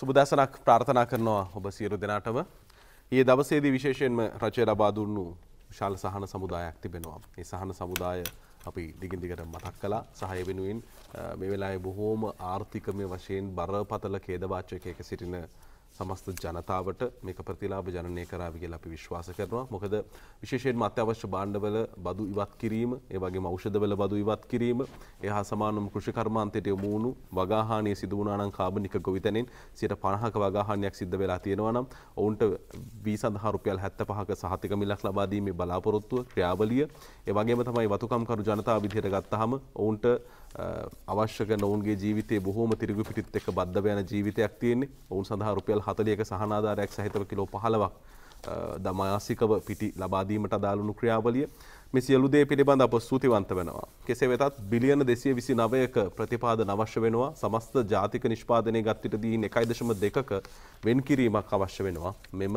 සුබදසනක් ප්‍රාර්ථනා කරනවා ඔබ සියරු දෙනාටම ඒ දවසේදී විශේෂයෙන්ම රචය ලබා දුන්නු විශාල සහන සමුදායක් තිබෙනවා. ඒ සහන සමුදාය අපි දිගින් දිගට මතක් කළා සහය වෙනුවෙන් මේ වෙලාවේ බොහෝම ආර්ථිකමය වශයෙන් බරපතල ඛේදවාචකයක සිටින සමස්ත ජනතාවට මේක ප්‍රතිලාභ ජනනය කරාවි කියලා අපි විශ්වාස කරනවා. මොකද විශේෂයෙන්ම අත්‍යවශ්‍ය භාණ්ඩවල බදු ඉවත් කිරීම, ඒ වගේම ඖෂධවල බදු ඉවත් කිරීම, ඒ හා සමානම කෘෂි කර්මාන්තයට යොමු වුණු වගාහානිය සිදු වුණා නම් කාබනික ගොවිතැනෙන් 50ක වගාහානියක් සිද්ධ වෙලා තියෙනවා නම් ඔවුන්ට වී සඳහා රුපියල් 75ක සහතික මිලක් ලබා දීමේ බලාපොරොත්තුව ක්‍රියාවලිය, ඒ වගේම තමයි වතුකම්කරු ජනතාව විදිහට ගත්තාම ඔවුන්ට අවශ්‍යක නොවන්ගේ ජීවිතේ බොහෝම තිරිගු පිටිත් එක බද්ධ යන ජීවිතයක් තියෙන්නේ ඔවුන් සඳහා රුපියල් හතලියක සහනාධාරයක් සහිතව කිලෝ පහලවක් දමයාසිකව පිටි ලබාදීමට අදාළුණු ක්‍රියාවලිය මෙ සියලුදේ පිළිබඳ අප සූතිවන්ත වෙනවා. කෙසේ වෙතත් බිලියන දෙසිය විසි නවයක ප්‍රතිපාද නවශ්‍ය වෙනවා සමස්ත ජාතික නිෂ්පාදනය ගත්තිට දී එකයිදශම දෙකක වෙන් කිරීමක් අවශ්‍ය වෙනවා මෙම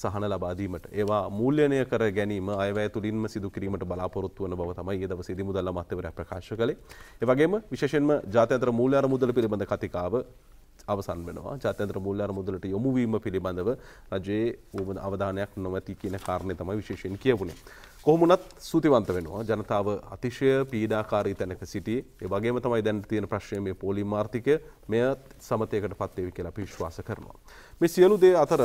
සහන ලබාදීමට ඒවා මූල්‍යනය කර ගැනීම අයවැය තුළින්ම සිදුකිරීමට බලාපොරොත්තුවන බව තමයි ඒදව සිදි මුදල්ල මත්තවර ප්‍රකාශ කළේ ඒවගේම විශෂෙන්ම ජාතන්ත්‍ර මූල්‍යර මුදල පිළිබඳ කතිකාව අවසන් වෙනවා ජාතන්ත්‍ර මුල්ලාර මුදලට යොමුවීම පිළිබඳව රජයේ ඌබන අවධානයක් නොමැති කියන කාරණය තමයි විශේෂයෙන් කියවුණේ. කොහොමුණත් සූතිවන්ත වෙනවා ජනතාව අතිශය පීඩාකාරී තැනක සිටි ඒ වගේම තමයි දැන් තියෙන ප්‍රශ්නය මේ පොලි මාර්ථිකය මෙය සමතයකට පත්වේවි කියලා පිශ්වාස කරනවා. මේ සියලු දේ අතර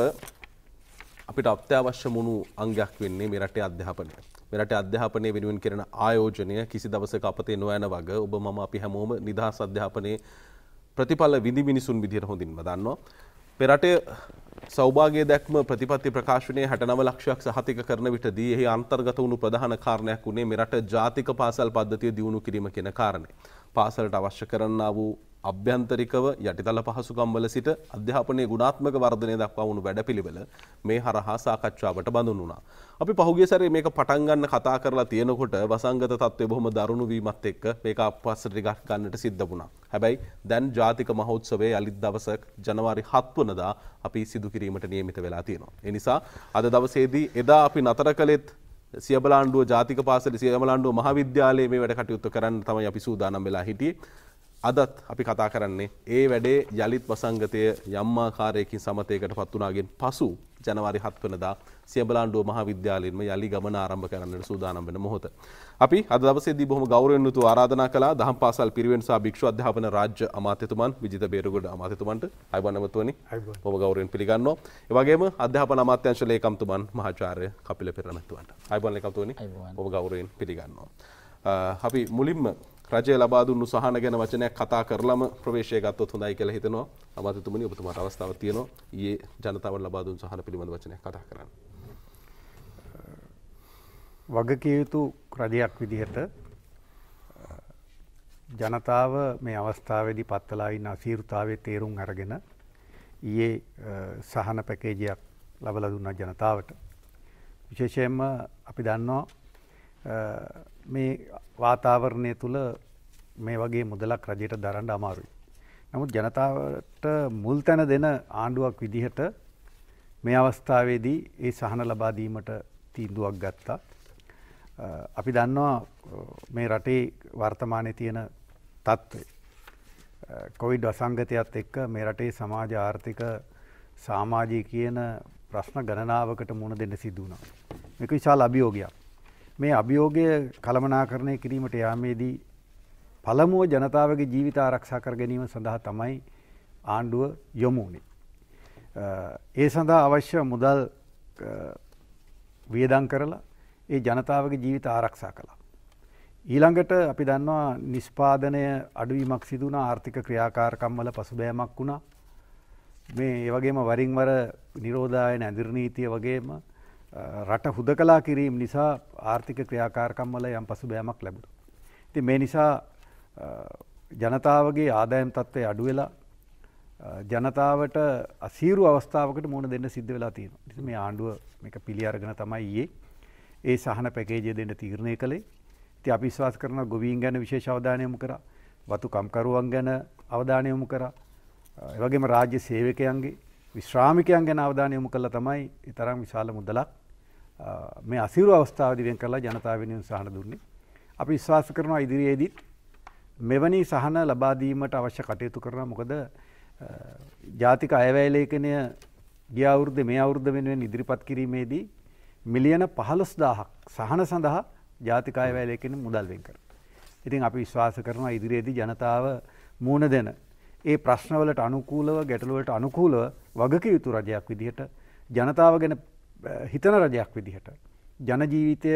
අපිට අත්‍යවශ්‍ය මුණු අංගයක් වෙන්නේ මෙරටේ අධ්‍යාපනය. මෙරට අධ්‍යාපනය වෙනුවෙන් කරන ආයෝජනය කිසි දවසක අපතේ නොයන වග ඔබ මම අපි හැමෝම නිදහස් අධ්‍යාපනයේ ප්‍රතිඵල විඳි මිනිසුන් විදිහට හොඳින්ම දන්නවා. පෙරටේ සෞභාගේ දැක්ම ප්‍රතිපත්ති ප්‍රකාශනය හැටනව ලක්ෂයක් සහතික කරන විට දී එහි අන්තර්ගත වුණු ප්‍රධාන කාරණයක් වුණේ මෙරට ජාතික පාසල් පද්ධතිය දියුණු කිරීම කෙන කාරණය. පාසලට අවශ්‍ය කරන්න වූ අභ්‍යන්තරිකව යටිතල පහසුකම්වල සිට අධ්‍යාපනයේ ගුණාත්මක වර්ධනය දක්වා වුණු වැඩපිළිවෙල මේ හරහා සාකච්ඡාවට බඳුන් වුණා. අපි පහුගිය සැරේ මේක පටන් ගන්න කතා කරලා තියෙනකොට වසංගත තත්ත්වය බොහොම දරුණු වීමත් එක්ක මේක අපස්සට ටිකක් ගන්නට සිද්ධ වුණා. හැබැයි දැන් ජාතික මහෝත්සවයේ අලිත් දවසක් ජනවාරි 7 වෙනිදා අපි සිදු කිරීමට නියමිත වෙලා තියෙනවා. ඒ නිසා අද දවසේදී එදා අපි නතර කළෙත් සියබලාණ්ඩුව ජාතික පාසල සියබලාණ්ඩුව මහාවිද්‍යාලයේ මේ වැඩ කටයුතු කරන්න තමයි අපි සූදානම් වෙලා හිටියේ. අදත් අපි කතා කරන්නේ ඒ වැඩේ යළිත් වසංගතය යම්මාකාරයකින් සමතයකට පත්වනාගෙන් පසු ජනවාරි හත්වනදා සියබලාන්ඩුව මහාවිද්‍යාලින්ම යළි ගමන ආරම්භ කරන්නට සූදානම් වෙන මොහොත. අපි අදවසේදී බොහොම ගෞරවෙන්නුතු ආරාධනා කළා දහම් පාසල් පිරිවෙන් සහ භික්ෂු අධ්‍යාපන රාජ්‍ය අමාත්‍යතුමන් විජිත බේරුගොඩ අමාත්‍යතුමන්ට අයවන්නමතුවනි බොහොම ගෞරවෙන් පිළිගන්නවා. ඒ වගේම අධ්‍යාපන අමාත්‍යංශ ලේකම්තුමන් මහාචාර්ය කපිල පෙරමැතුවන්ට අයවන්න ලේකම්තුමනි බොහොම ගෞරවෙන් පිළිගන්නවා. අපි මුලින්ම රජය ලබා දුන්නු සහන ගැන වචනයක් කතා කරලම ප්‍රවේශය ගත්තොත් හොඳයි කියලා හිතනවා. අමාත්‍යතුමනි ඔබතුමාට අවස්ථාවක් තියෙනවා. ඊයේ ජනතාවට ලබා දුන් සහන පිළිබඳ වචනයක් කතා කරන්න. වගකිය යුතු රජයක් විදිහට ජනතාව මේ අවස්ථාවේදී පත්වලා ඉන්න අසීරුතාවයේ තේරුම් අරගෙන ඊයේ සහන පැකේජයක් ලබලා දුන්නා ජනතාවට. විශේෂයෙන්ම අපි දන්නවා මේ වාතාවරණය තුළ මේ වගේ මුදලක් රජයට දරන්න අමාරුයි. නමුත් ජනතාවට මුල් තැන දෙන ආණ්ඩුවක් විදිහට මේ අවස්ථාවේදී ඒ සහන ලබාදීමට තීන්දුවක් ගත්තා. අපි දන්නවා මේ රටේ වර්තමානය තියෙන තත්ත්වය. කොවිඩ් අසංගතයත් එක්ක මේ රටේ සමාජ ආර්ථික සාමාජී කියන ප්‍රශ්න ගණනාවකට මුණ දෙන්න සිදුවනා. මේක විශාල අභියෝගයක්. මේ අභියෝගය කළමනාකරණය කිරීමට යාමේදී පළමුුව ජනතාවගේ ජීවිත ආරක්ෂා කර ගැනීම සඳහා තමයි ආණ්ඩුව යොමුුණේ. ඒ සඳහා අවශ්‍ය මුදල් වියදං කරලා ඒ ජනතාවගේ ජීවිත ආරක්ෂා කළා. ඊළඟට අපි දන්නවා නිස්්පාදනය අඩුවීමක් සිදුවන ආර්ථික ක්‍රියාකාරකම්වල පසුබෑමක් වුණා මේ ඒවගේම වරින්වර නිරෝධාය නැදිරණීතිය වගේම රට හුදකලා කිරීම නිසා ආර්ථික ක්‍රියාකාරකම්වල යම් පසු බෑමක් ලැබුණ. ති මේ නිසා ජනතාවගේ ආදායම් තත්ත්වය අඩුවෙලා ජනතාවට අසීරු අවස්ථාවකට මුණ දෙන්න සිද්ධ වෙලා තියෙන ති මේ ආණ්ඩුව එක පිළි අරගෙන තමයි ඒ ඒ සහන පැකේජය දෙන්න තීරණය කළේ ති අපිස්වාස් කරන ගොවීන් ගැන විශේෂ අවධානයමු කර වතු කම්කරුවන් ගැන අවධානයොමු කර එවගේම රාජ්‍ය සේවකයන්ගේ විශ්‍රාමිකයන් ගැන අවධානයොමු කළ තමයි ඉතරම් විශාල මුදලක් මේ අසිරු අවස්ථාවදි වෙන් කරලා ජනතාව වෙනුවෙන් සහන දුන්නේ. අපි විශ්වාස කරනවා ඉදිරියේදීත් මෙවැනි සහන ලබාදීමට අවශ්‍ය කටයුතු කරන මොකද ජාතික අයවැයලේඛනය ගිය අවුරුද්ද මේ අවුරුද්ද වෙනුවෙන් ඉදිරිපත් කිරීමේදී මිලියන 15000ක් සහන සඳහා ජාතික අයවැයලේඛන මුදල් වෙන් කරනවා. ඉතින් අපි විශ්වාස කරනවා ඉදිරියේදී ජනතාව මූණ දෙන ඒ ප්‍රශ්නවලට අනුකූලව ගැටලුවලට අනුකූලව වගකීතු රජයක් විදිහට ජනතාව ගැන හිතන රජයක් විදිහට ජනජීවිතය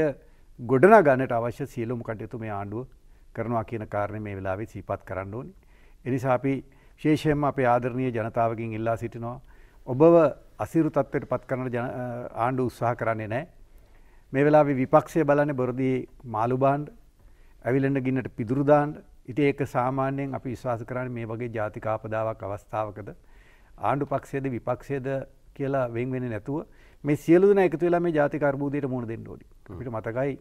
ගොඩන ගන්නට අවශ්‍ය සියලුම් කටයුතු මේ ආණ්ඩුව කරනවා කියන කාරණය මේ වෙලාවේ සීපත් කරන්න ඕනි. එනිසා අපි ශේෂයෙන්ම අපේ ආදරණය ජනතාවකින් ඉල්ලා සිටිනවා. ඔබව අසිරු තත්වයට පත් කරන ආණ්ඩු උත්සාහ කරන්නේ නෑ. මේ වෙලා විපක්ෂය බලන බොරදී මාළු බාන්්ඩ ඇවිලෙන්න්න ගින්නට පිදුරුදාන්ඩ ඉති ඒක සාමාන්‍යයෙන් අපි විශවාස කරන්න මේ වගේ ජාතිකාපදාවක් අවස්ථාවකද ආණ්ඩු පක්ෂයද විපක්ෂයද කියලා වෙන්වෙන නැතුව මේ සියලු දෙන එකතු වෙලා මේ ජාතික අර්බුදයට මුහුණ දෙන්න ඕනි. අපිට මතකයි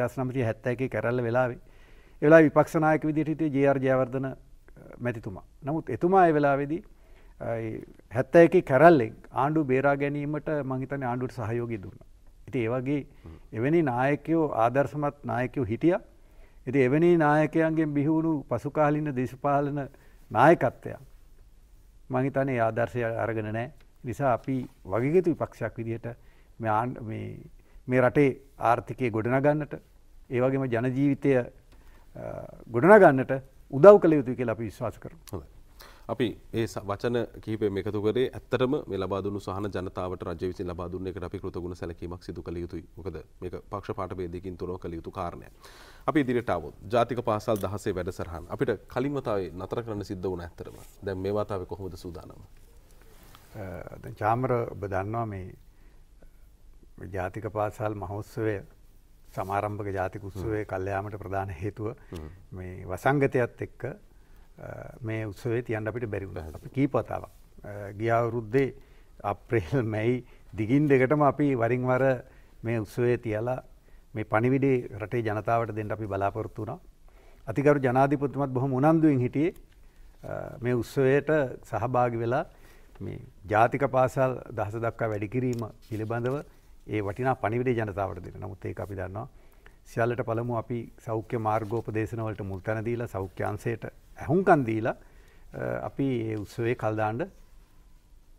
1971 කැරැල්ල වෙලාවේ ඒ වෙලාවේ විපක්ෂ නායක විදිහට හිටියේ ජේ.ආර්. ජයවර්ධන මැතිතුමා. නමුත් එතුමා ඒ වෙලාවේදී 71 කැරැල්ලෙන් ආණ්ඩුව බේරා ගැනීමට මං හිතන්නේ ආණ්ඩුවට සහයෝගය දුන්නා. ඉතින් ඒ වගේ එවැනි නායකයෝ ආදර්ශමත් නායකයෝ හිටියා. ඉතින් එවැනි නායකයන්ගෙන් බිහිවුණු පසුකාලීන දේශපාලන නායකත්වයක් මං හිතන්නේ ආදර්ශය අරගෙන නැහැ. නිසා අපි වගේතු විපක්ෂයක් විදිහට මේ රටේ ආර්ථිකය ගොඩනගන්නට ඒවගේම ජනජීවිතය ගොඩනගන්නට උදව් කළ යුතු කියලා අපි විශ්වාස කර අපි ඒ වචන කීපේ එකතු කරේ ඇත්තටම මේ ලබාදුන්නු සහන ජනතාවට රජ විසින් ලබා දුන්න එකට අපි කෘතගුණ සැලකීමක් සිදු කළ යුතුයි. මොකද මේක පක්ෂපාත ભેදයකින් තුරව කළ යුතු කාරණයක්. අපි ඉදිරියට આવොත් ජාතික පාසල් 16 වැඩසටහන අපිට කලින්ම තාවේ නතර කරන්න සිද්ධ වුණා ඇත්තටම. දැන් මේ වතාවේ කොහොමද සූදානම? චාමර ඔබ දන්නවා මේ ජාතික පාසල් මහෝත්සවය සමාරම්භක ජාතික උත්සවය කල්්‍යයාමට ප්‍රධාන හේතුව මේ වසංගතයත් එක්ක මේ උත්සවේ තියන් අපිට බැරිුණ අප කීපතාවක් ගියවුරුද්දේ අප්‍රේල් මැයි දිගින් දෙකටම අපි වරින්වර මේ උත්සවේ තියලා මේ පනිවිඩේ රටේ ජනතාවට දෙන්න අපි බලාපොරොත්තු වුණා අතිකරු ජනාධිපතුමත් බොහොම උනන්දුවෙන් හිටියේ මේ උත්සවයට සහභාගි වෙලා මේ ජාතික පාසල් දහස දක්වා වැඩිකිරීම පිළිබඳව ඒ වටිනා පනිවිඩේ ජනතාවට දෙන නමුත් ඒ අපි දන්නවා සියල්ලට පළමු අපි සෞඛ්‍ය මාර්ගෝපදේශනවලට මුල්තැන දීලා සෞඛ්‍යංශයට ඇහුම්කන් දීලා අපි ඒ උත්සවයේ කල්දාණ්ඩ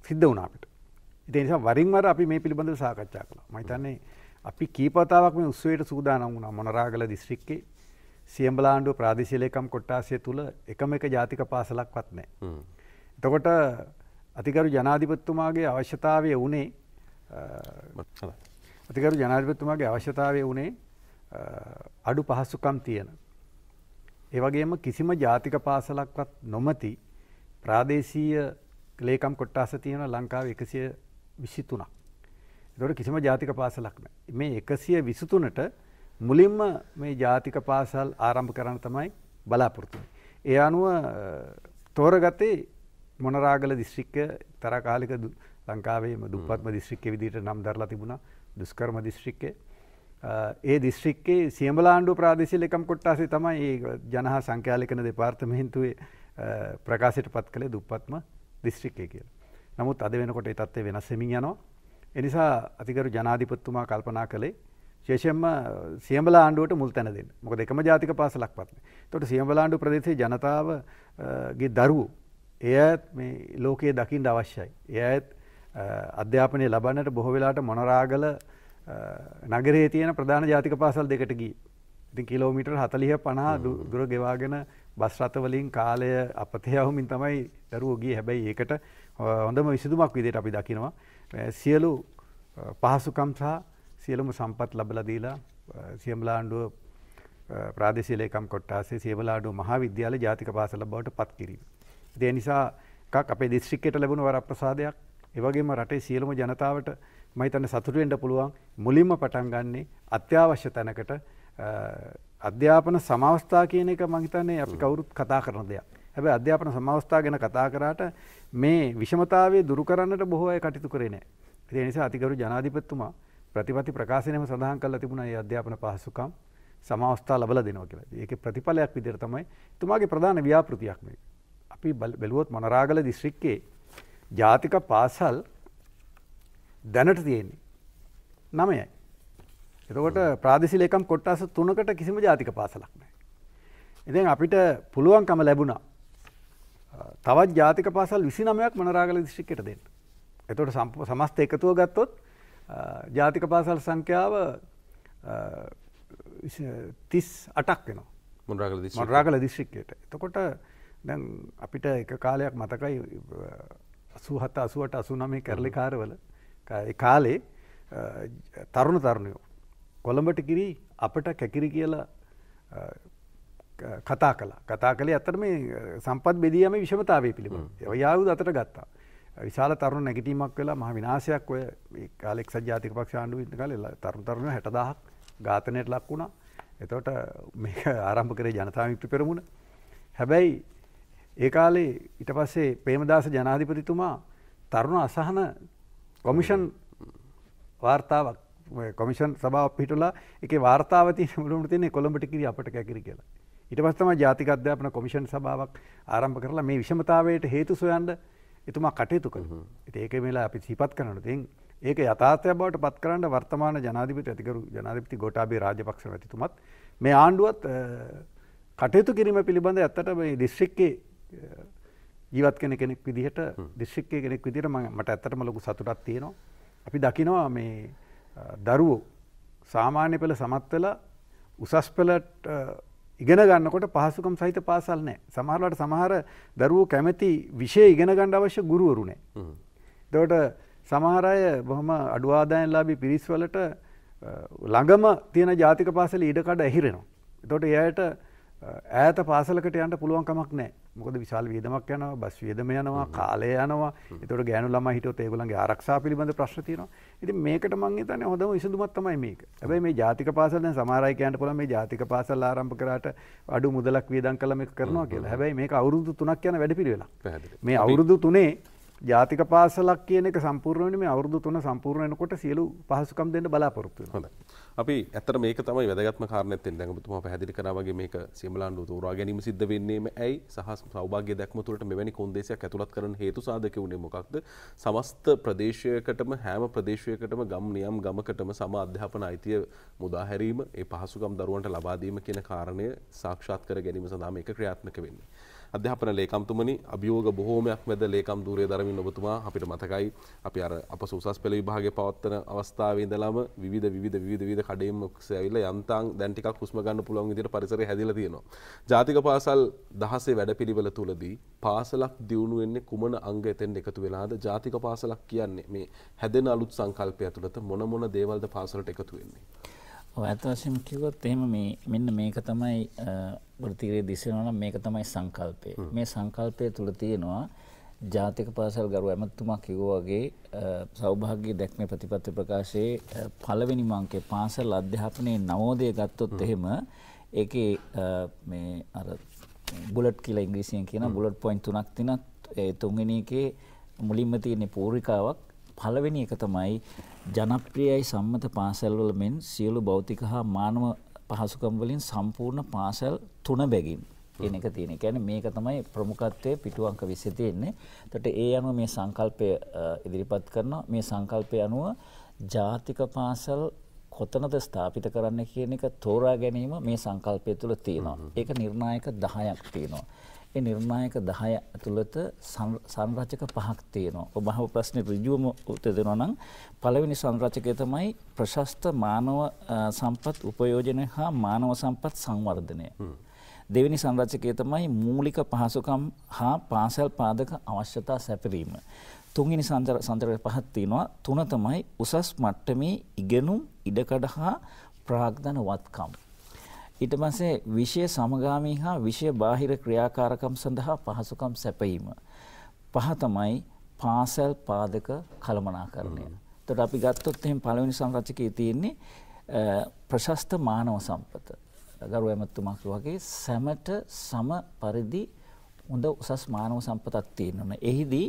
සිද්ධ වුණා අපිට. ඉතින් නිසා වරින් වර අපි මේ පිළිබඳව සාකච්ඡා කළා. මම හිතන්නේ අපි කීපතාවක් මේ උත්සවයට සූදානම් වුණා මොනරාගල දිස්ත්‍රික්කේ සියම්බලාණ්ඩුව ප්‍රාදේශීය ලේකම් කොට්ටාසිය තුල එකම එක ජාතික පාසලක්වත් නැහැ. එතකොට අතිකරු ජනාධිපත්තුමාගේ අවශ්‍යතාවය වනේ අතිකරු ජනාධිපත්තුමාගේ අවශ්‍යතාවය වනේ අඩු පහසුකම් තියෙන. ඒවගේම කිසිම ජාතික පාසලක්වත් නොමති ප්‍රාදේශීය ලේකම් කොට්ටාස තියෙන ලංකාව එකසිය විසිතුනක්. දොට කිසිම ජාතික පාසලක්න. මේ එකසිය විසිතුනට මුලින්ම මේ ජාතික පාසල් ආරම්භ කරන්න තමයි බලාපොරතු. ඒ අනුව තෝරගතේ මොනරාගල දිශ්‍රික්ක තර කාලික ලංකාවේම දුපත්ම දිශ්‍රික්ක විදිට නම් දරලා තිබුණ දුස්කර්ම දිශ්‍රික්කේ ඒ දිස්ශ්‍රික්කේ සියමලාණ්ඩු ප්‍රාදේශීය ලේකම් කොට්ටාසේ තමයි ඒ ජනහා සංඛ්‍යාලේඛන දෙපාර්තමේන්තුවේ ප්‍රකාශයට පත් කළේ දුප්පත්ම දිස්ශ්‍රික්කය කියලා. නමුත් අද වෙනකොට ඒ තත්ත්වය වෙනස් වෙමින් යනවා. ඒ නිසා අතිගරු ජනාධිපතිතුමා කල්පනා කළේ විශේෂයෙන්ම සියඹලා ආණ්ඩුවට මුල් තැන දෙන්න. මොකද එකම ජාතික පාසලක්වත් නෑ. එතකොට සියඹලා ආණ්ඩුව ප්‍රදේශයේ ජනතාවගේ දරුවෝ ඒ අයත් මේ ලෝකයේ දකිින්ට අවශ්‍යයි. ඒ අයත් අධ්‍යාපනය ලබන්නට බොහෝ වෙලාට මොනරාගල නගරේ තියෙන ප්‍රධාන ජාතික පාසල් දෙකට ගී. ඉතින් කිලෝමිට හතලිහ පනා දුර ගෙවාගෙන බස්රතවලින් කාලය අපතය අහුමින් තමයි දරුවගේ හැබැයි ඒකට හොඳම විසිදුමක් විදිට අපි දකිනවා. සියලු පහසුකම් සහ සියලුම සම්පත් ලබලදීලා සියම්ලාණ්ඩුව ප්‍රාදේශීලේකම් කොට්ටාසේ සියවලාඩු මහා විද්‍යාල ජාතික පාසල බවට පත් කිරීම. දේ නිසා එකක් අපේ දිස්ත්‍රික්කයට ලැබුණු වරප්‍රසාදයක් එවගේම රටේ සියලුම ජනතාවට මහිතන්න සතුටුවෙන්ට පුළුවන් මුලින්ම පටන් ගන්නේ අත්‍යවශ්‍ය තැනකට අධ්‍යාපන සමවස්ථා කියන එක මහිතන්නේ අපි කවුරුත් කතා කරන දෙයක් හැබ අධ්‍යාපන සමවස්ථා ගැන කතා කරාට මේ විෂමතාවේ දුරු කරන්නට බොහෝ අය කටිතු කරේ නෑ නිසා අතිකරු ජනාධිපත්තුමා ප්‍රතිපති ප්‍රකාශනයම සඳහන් කල්ලා තිබුණ ඒ අධ්‍යාපන පහසුකම් සමවස්ථා ලබල දෙනවා කියලා ඒක ප්‍රතිඵලයක් විදිර තමයි තුමාගේ ප්‍රධාන ව්‍යාපෘතියක් මේ අපි බැලුවොත් මොනරාගල දිස්ත්‍රික්කේ ජාතික පාසල් දැනට තියෙන්නේ නමයයි. එතකොට ප්‍රාදිශිලේකම් කොට්ටස තුනකට කිසිම ජාතික පාසලක් නෑ. ඉතින් අපිට පුළුවන්කම ලැබුණා තවත් ජාතික පාසල් විසි නමයක් මනරාගල දිශික්කට දෙන්න. එතොට සමස්ත එකතුව ගත්තොත් ජාතික පාසල් සංඛ්‍යාව තිස් අටක් වෙනවා මොනරාගල දිශික්කයට. එතකොට දැන් අපිට එක කාලයක් මතකයි අසුහත අසුවට අසුනමේ කරලි කාරවල කාලේ තරුණ තරුණයෝ. කොළඹට කිරි අපට කැකිරි කියලා කතා කලා කතා කළේ අතර මේ සම්පත් බෙදියම විෂමතාවේ පිළිබඳ ඔයාවුද අතට ගත්තා. විශාල තරුණ නැගටීමක් වෙලා මහ විනාශයක් ඔය කාලෙක් සජාතික පක්ෂ ආණ්ඩුව ඉන්න කාලේ තරුණ තරුණ 60000ක් ඝාතනයට ලක් වුණා. එතකොට මේක ආරම්භ කරේ ජනතා මිත්‍ර පෙරමුණ. හැබැයි ඒ කාලේ ඊට පස්සේ ප්‍රේමදාස ජනාධිපතිතුමා තරුණ අසහන කොමිෂන් වාර්තාවක් කොමිෂන් සභාව පිටුලා එක වාර්තාවති මුළුට තියන්නේ කොළඹට කිරි අපට කැකිරි කියලා. ඊට පස්සම ජාතික අධ්‍යාපන කොමිෂන් සභාවක් ආරම්භ කරලා මේ විෂමතාවයට හේතු සොයන්ඩ එතුමා කටයුතු කළ ඒක මේලා අපි සිපත් කරන තින් ඒක යථාතය බවට පත් කරන්න වර්තමාන ජනාධිපති ඇතිකරු ජනාධිපති ගොටාබේ රාජපක්ෂ ඇතිතුමත් මේ ආණ්ඩුවත් කටයුතු කිරීම පිළිබඳ ඇත්තට දිස්ශ්‍රික්කේ ජීවත් කෙන කෙනෙක් විදිහට දිශ්ික්කය කෙනෙක් විදිර මට ඇත්තටම ලොකු සතුටක් තියෙනවා. අපි දකිනවා මේ දරුවෝ සාමාන්‍ය පෙළ සමත්වල උසස් පෙළට ඉගෙන ගන්නකොට පහසුකම් සහිත පාසල් නෑ සමහරලට සමහර දරුවෝ කැමැති විෂය ඉගෙන ගණ්ඩ අවශ්‍ය ගුරුවරුණේ. දවට සමහරය බොහොම අඩුවාදායන්ලාබි පිරිස්වලට ළඟම තියෙන ජාතික පාසල ඊඩකඩ ඇහිරෙනවා. එතොට එයට ඇත පාසලකට යන්ට පුළුවන්කමක් නෑ මොකද විශල් වියදමක් යනවා බස් වියදම යනවා කාලය යනවා එතට ගෑනු ළම හිටෝ ඒගලන්ගේ ආරක්ෂා පිළිබඳ ප්‍රශ්තියනවා ඉති මේකට මං තන හොඳම විසඳුමත්තමයි මේක ඇබයි මේ ජාතික පාසලන සමාරයිකයන්ට කොළ මේ ජාතික පාසල් ආරම්ප කරට අඩු මුදලක් වියදන් කළම කරනවා කියලා හැබයි මේ අවුරුදු තුනක් යන වැඩ පිළිවෙලා මේ අවුරුදු තුනේ ජාතික පාසලක් කියන එක සම්පූර්ණයෙන් මේ අවුරුදු තුන සම්පූර්ණ වෙනකොට සියලු පහසුකම් දෙන්න බලාපොරොත්තු වෙනවා. හොඳයි. අපි ඇත්තට මේක තමයි වැදගත්ම කාරණයක් තියෙන. දැන් ඔබතුමා පැහැදිලි කරා වගේ මේක සියමලාණ්ඩුව තෝරා ගැනීම සිද්ධ වෙන්නේම ඇයි සහ සෞභාග්‍ය දැක්ම තුළට මෙවැනි කොන්දේසියක් ඇතුළත් කරන හේතු සාධක උනේ මොකක්ද? සමස්ත ප්‍රදේශයකටම හැම ප්‍රදේශයකටම ගම් නියම් ගමකටම සම අධ්‍යාපන අයිතිය මුදා හැරීම, ඒ පහසුකම් දරුවන්ට ලබා දීම කියන කාරණය සාක්ෂාත් කර ගැනීම සඳහා මේක ක්‍රියාත්මක වෙන්නේ. අධ්‍යාපන ලේකම්තුමනි අභියෝග බොහෝමයක් මැද ලේකම් දූරය දරමින් ඔබතුමා අපිට මතකයි අපි අර අප සූසස් පෙළ විභාගේ පවත්වන අවස්ථාවේ ඉඳලාම විවිධ විවිධ විවිධ විවිධ කඩේම් සැවිල යන්තම් දැන් ටිකක් හුස්ම ගන්න පුළුවන් විදිහට පරිසරය හැදිලා තියෙනවා. ජාතික පාසල් 10 වැඩපිළිවෙල තුලදී පාසලක් දියුණු වෙන්නේ කුමන අංග එතෙන් එකතු වෙලාද ජාතික පාසලක් කියන්නේ මේ හැදෙන අලුත් සංකල්පය තුළත මොන මොන දේවල්ද පාසලට එකතු වෙන්නේ. ඇත වශයෙන් කිව්වොත් එහෙම මේ මෙන්න මේක තමයි වෘතිරේ දිස්සනවා නම් මේක තමයි සංකල්පය. මේ සංකල්පය තුල තියෙනවා ජාතික පාසල් ගරු ඇමතුමා කිව්වා වගේ සෞභාග්‍ය දැක්මේ ප්‍රතිපත්ති ප්‍රකාශයේ පළවෙනි මංකේ පාසල් අධ්‍යාපනයේ නවෝදය ගත්තොත් එහෙම ඒකේ මේ අර බුලට් කියලා ඉංග්‍රීසියෙන් කියන බුලට් පොයින්ට් තුනක් තිනත් ඒ තුන්වෙනි එකේ මුලින්ම තියෙන පූර්විකාවක් පළවෙනි එක තමයි ජනප්‍රියයි සම්මත පාසල්වල මෙන් සියලු භෞතික හා මානව පහසුකම් වලින් සම්පූර්ණ පාසල් තුන බැගින් කියන එක තියෙන. කියන්නේ මේක තමයි ප්‍රමුඛත්වයේ පිටු අංක 20 තියෙන්නේ. එතකොට ඒ අනුව මේ සංකල්පය ඉදිරිපත් කරනවා. මේ සංකල්පය අනුව ජාතික පාසල් කොතනද ස්ථාපිත කරන්න කියන එක තෝරා ගැනීම මේ සංකල්පය තුළ තියෙනවා. ඒක නිර්ණායක 10ක් තියෙනවා. ඒ නිර්ණායක 10 ඇතුළත සංරචක පහක් තියෙනවා. ඔබ අහපු ප්‍රශ්නේ ඍජුවම උත්තර දෙනවා නම් පළවෙනි සංරචකය තමයි ප්‍රශස්ත මානව සම්පත් උපයෝජනය හා මානව සම්පත් සංවර්ධනය. දෙවෙනි සංරචකය තමයි මූලික පහසුකම් හා පාසල් පාදක අවශ්‍යතා සැපරීම. තුන්වෙනි සංරචක පහක් තියෙනවා. තුන තමයි උසස් මට්ටමේ ඉගෙනුම් ඉඩකඩ හා ප්‍රාග්ධන වත්කම්. ඊට පස්සේ විෂය සමගාමී හා විෂය බාහිර ක්‍රියාකාරකම් සඳහා පහසුකම් සැපයීම. පහ තමයි පාසල් පාදක කළමනාකරණය. එතකොට අපි ගත්තොත් එහෙනම් පළවෙනි සංරචකයේ තියෙන්නේ ප්‍රශස්ත මානව සම්පත. ගරු ඇමතුමා වගේ සැමට සම පරිදි හොඳ උසස් මානව සම්පතක් තියෙනවා. එහිදී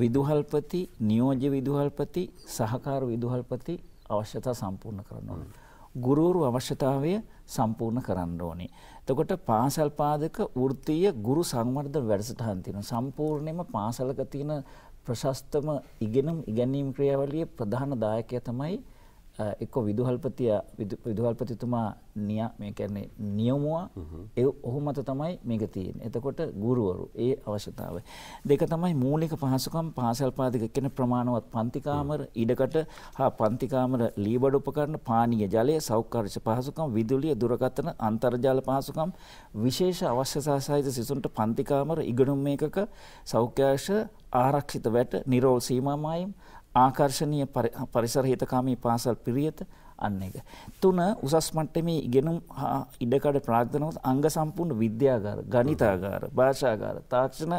විදුහල්පති, නියෝජ්‍ය විදුහල්පති, සහකාර විදුහල්පති අවශ්‍යතා සම්පූර්ණ කරනවා. ගුරුවරු අවශ්‍යතාවය සම්පූර්ණ කරන්න ඕනි. එතකොට පාසල් පාදක වෘත්තීය ගුරු සංවර්ධන වැඩසටහන් තියෙනවා. සම්පූර්ණයෙන්ම පාසලක තියෙන ප්‍රශස්තම ඉගෙනුම් ඉගැන්වීම් ක්‍රියාවලියේ ප්‍රධාන දායකයා තමයි එක්ක විදුහල්පතිය විදුහල්පතිතුමා නිය මේ කියන්නේ නියමුවා ඒ ඔහු මත තමයි මේක තියෙන්නේ. එතකොට ගුරුවරු ඒ අවශ්‍යතාවය. දෙක තමයි මූලික පහසුකම් පාසල් පාදික කියන ප්‍රමාණවත් පන්ති කාමර ඉඩකට හා පන්ති කාමර ලීබඩ උපකරණ පානීය ජලය සෞඛ්‍යාරිෂ පහසුකම් විදුලිය දුරකථන අන්තර්ජාල පහසුකම් විශේෂ අවශ්‍යතා සහිත සිසුන්ට පන්ති කාමර ඉගෙනුම් මේකක සෞඛ්‍යාරිෂ ආරක්ෂිත වැට නිරෝල් සීමාමායිම් ආකර්ශණීය පරිසර හිතකාමී පාසල් පිරියත අන්න එක. තුන උසස් මට්ටමේ ඉගෙනුම් ඉඩකඩ ප්‍රාග්ධනවත් අංග සම්පූර්ණ විද්‍යාගාර, ගණිතාගාර, භාෂාගාර, තාක්ෂණ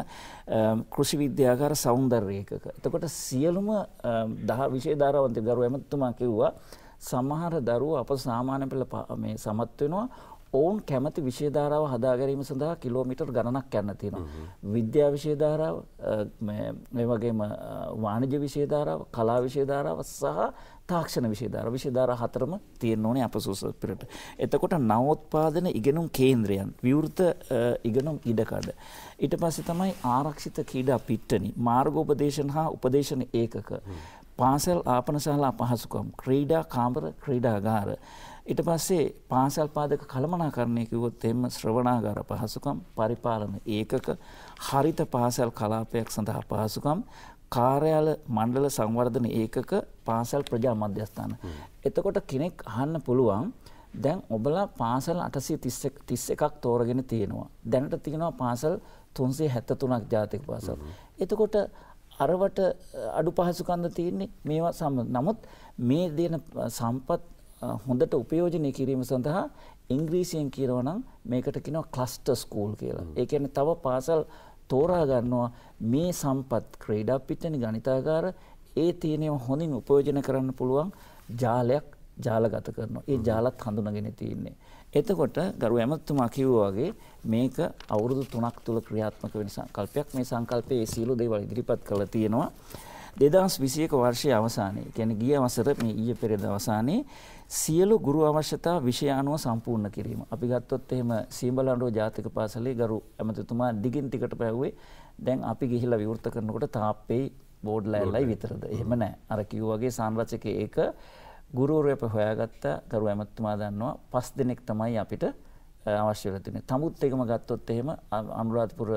කෘෂි විද්‍යාගාර සෞන්දර්ය ඒකක. එතකොට සියලුම විෂය ධාරාවන්ත දරුවෝ එමතුමා කිව්වා සමහර දරුවෝ අප සාමාන්‍ය පෙළ මේ සමත් වෙනවා ඔවුන් කැමති විශේධාරාව හදාගැරීම සඳහා කිලෝමිටර් ගණනක් යන්න තියෙනවා. විද්‍යා විශේධාරාව වගේම වාණජ විශේධාරාව කලා විශේධාරාව සහ තාක්ෂණ විශේධාර විශේධාර හතරම තියෙන්න ඕනේ අපසූස පිරට. එතකොට නවෝත්පාදන ඉගෙනුම් කේන්ද්‍රයන් විවෘත ඉගෙනුම් ඉඩකඩ. ඊට පස්සේ තමයි ආරක්ෂිත කීඩා පිට්ටනි මාර්ගෝපදේශන හා උපදේශන ඒකක. පාසල් ආපනශාලා පහසුකම් ක්‍රීඩා කාමර ක්‍රීඩාගාර. ඊට පස්සේ පාසල් පාදක කළමනාකරණය කිව්වොත් එහෙම ශ්‍රවණාගාර පහසුකම් පරිපාලන ඒකක හරිත පාසල් කලාපයක් සඳහා පහසුකම් කාර්යාල මණ්ඩල සංවර්ධන ඒකක පාසල් ප්‍රජා මධ්‍යස්ථාන. එතකොට කෙනෙක් අහන්න පුළුවන් දැන් ඔබලා පාසල් අටසේ තිස්ස එකක් තෝරගෙන තියෙනවා. දැනට තියෙනවා පාසල් තුන්සේ හැත්ත තුනක් ජාතික පාසල්. එතකොට අරවට අඩු පහසුකන්ද තියන්නේ මේවා සම නමුත් මේ දෙන සම්පත් හොඳට උපයෝජනය කිරීම සඳහා ඉංග්‍රීසියෙන් කියරවනම් මේකට කිනව ක්ලස්ට ස්කූල් කියලා. ඒකන තව පාසල් තෝරාගන්නවා මේ සම්පත් ක්‍රේඩා පිට්ටනි ගනිතාගාර ඒ තියනව හොඳින් උපයෝජන කරන්න පුළුවන් ජාලයක් ජාලගත කරනවා. ඒ ජාලත් හඳුනගෙන තියන්නේ. එතකොට ගරු ඇමත්තුමා කිව්වාගේ මේක අවුරුදු තුනක් තුළ ක්‍රියාත්මක වෙන සංකල්පයක් මේ සංකල්පයේ සියලු දේවල් ඉදිරිපත් කළ තියෙනවා. දෙදස් විසියක වර්ෂය අවසානයේ කැන ගිය අවසර මේ ඊය පෙරද අවසානයේ සියලු ගුරු අවශ්‍යතා විෂය අනුව සම්පූර්ණ කිරීම. අපි ගත්තොත් එහෙම සීඹලන්ඩෝ ජාතික පාසලේ ගරු ඇමතිතුමා දිගින් ටිකට පැව්වේ දැන් අපි ගිහිලා විවෘත කරනකොට තාප්පෙයි බෝඩ් ලෑල්ලයි විතරද. එහෙම නෑ. අර කිව්වාගේ සංරචක ඒක ගුරුවරයා හොයාගත්ත ගරු ඇමතිතුමා දන්නවා පස් දෙනෙක් තමයි අපිට අවශ්‍ය වෙතින. තමුත් එකම ගත්තොත් එහෙම අනුරාධපුර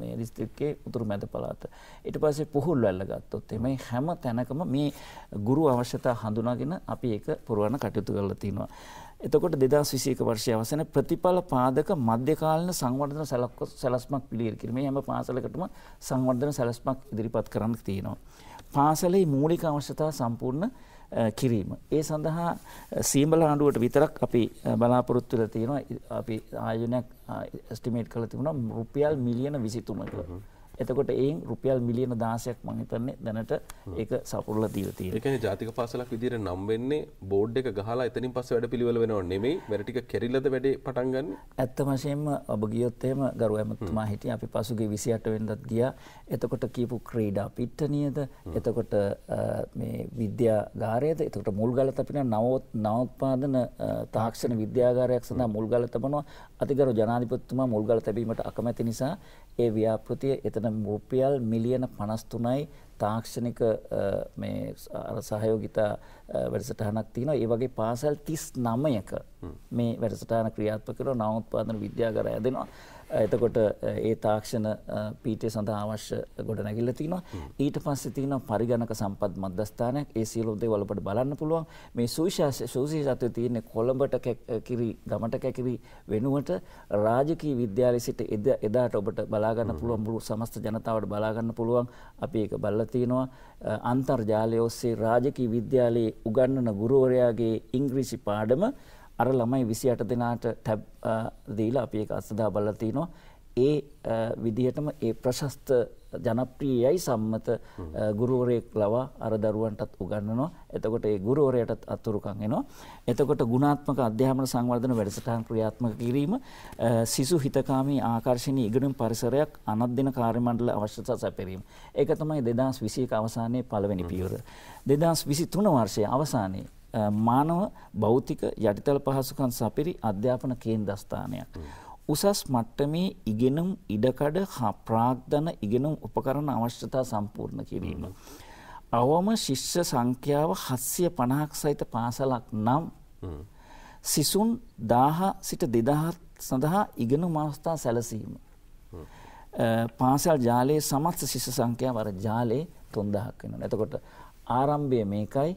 මේ දිස්ත්‍රික්කයේ උතුරු මැද පළාත. ඊට පස්සේ පුහුල් වැල්ල ගත්තොත් එහෙම හැම තැනකම මේ ගුරු අවශ්‍යතා හඳුනාගෙන අපි ඒක පුරවන්න කටයුතු කරලා තිනවා. එතකොට දෙදස් විසික වර්ෂය අවසන ප්‍රතිඵල පාදක මධ්‍යකාලන සංවර්ධන සැලස්මක් පිළිර කිරීමේ හැම පාසලකටම සංවර්ධන සැලස්මක් ඉදිරිපත් කරන්න තියෙනවා. පාසලේ මූලික අවශ්‍යතා සම්පූර්ණ කිරීම. ඒ සඳහා සීම්බල හඬුවට විතරක් අපි බලාපොරොත්තුල තියෙනවා අපි ආයනයක් ස්ටිමේට් කළ තිබුණ රුපියල් මිලියන විසිතුමකට. එතකොට ඒන් රුපියල් මිලියන දාසයක් මහිතන්නේ දැනට ඒක සපුරල දීල තිය එක ජාතික පාසලක් විදිර නම් වෙන්නේ බෝඩ් එක ගහලා එතනින් පස්ස වැඩ පිළිවල වෙනවා නෙමෙයි වැරටික කෙරිල්ලද වැඩේ පටන්ගන්න ඇත්ත වශයෙන්ම ඔබ ගියොත්තේම ගරු ඇමතුමා හිටිය අපි පසුගේ විසියට වෙන්දත් ගිය එතකොට කියපු ක්‍රීඩා පිට්ටනියද එතකොට විද්‍යා ගාරයද එතකට මුල් ගල අපින නවත් නවත්පාදන තාක්ෂණ විද්‍යාගාරයක් සඳහා මුල් ගල තබනවා අතිගරු ජනාධිපතිතුමා මුල්ගල තැබීමට අකමැති නිසා ඒ ව්‍යාපෘතිය එතන රුපියල් මිලියන 53යි තාක්ෂණික මේ අර සහයෝගිතා වැඩසටහනක් තියෙනවා. ඒ වගේ පාසල් 39ක මේ වැඩසටහන ක්‍රියාත්මක කරන නවෝත්පාදන විද්‍යාගාරය හැදෙනවා. එතකොට ඒ තාක්ෂණ පීටය සඳහා අවශ්‍ය ගොඩනැගිල්ල තියෙනවා ඊට පස්සේ තියෙනවා පරිගණක සම්පත් මධ්‍යස්ථානයක් ඒ සියලු දේ වලපට බලන්න පුළුවන් මේ සුවිශේෂ සුවිශේෂත්වය තියෙන්නේ කොළඹට කැකිරි ගමට කැකිරි වෙනුවට රාජකීය විද්‍යාලය සිට එදාට ඔබට බලා ගන්න පුළුවන් මුළු සමස්ත ජනතාවට බලා ගන්න පුළුවන් අපි ඒක බලලා තියෙනවා අන්තර්ජාලය ඔස්සේ රාජකීය විද්‍යාලයේ උගන්වන ගුරුවරයාගේ ඉංග්‍රීසි පාඩම අර ළමයි 28 දෙනාට ටැබ් දීලා අපි ඒක අස්සදා බලලා තිනවා. ඒ විදිහටම ඒ ප්‍රශස්ත ජනප්‍රියයි සම්මත ගුරුවරයෙක් ලවා අර දරුවන්ටත් උගන්වනවා. එතකොට ඒ ගුරුවරයාටත් අතුරුකම් එනවා. එතකොට ගුණාත්මක අධ්‍යාපන සංවර්ධන වැඩසටහන් ක්‍රියාත්මක කිරීම සිසු හිතකාමී ආකර්ශනීය ඉගෙනුම් පරිසරයක් අනධ්‍යන කාර්ය මණ්ඩල අවශ්‍යතා සැපරීම. ඒක තමයි 2021 අවසානයේ පළවෙනි පියවර. 2023 වර්ෂයේ අවසානයේ මානව භෞතික යටිතල පහසුකම් සපිරි අධ්‍යාපන කේන්ද්‍රස්ථානයක්. උසස් මට්ටමේ ඉගෙනුම් ඉඩකඩ ප්‍රාග්ධන ඉගෙනුම් උපකරණ අවශ්‍යතා සම්පූර්ණ කිරීම. අවම ශිෂ්‍ය සංඛ්‍යාව හස්සිය පණහක් සහිත පාසලක් නම් සිසුන් දාහ සිට දෙදහත් සඳහා ඉගෙනු මවස්ථා සැලසීම. පාසල් ජාලයේ සමත්ස ශිෂ සංඛ්‍යාව අර ජාලයේ තුන්දහක් වෙනවා. එතකොට ආරම්භය මේකයි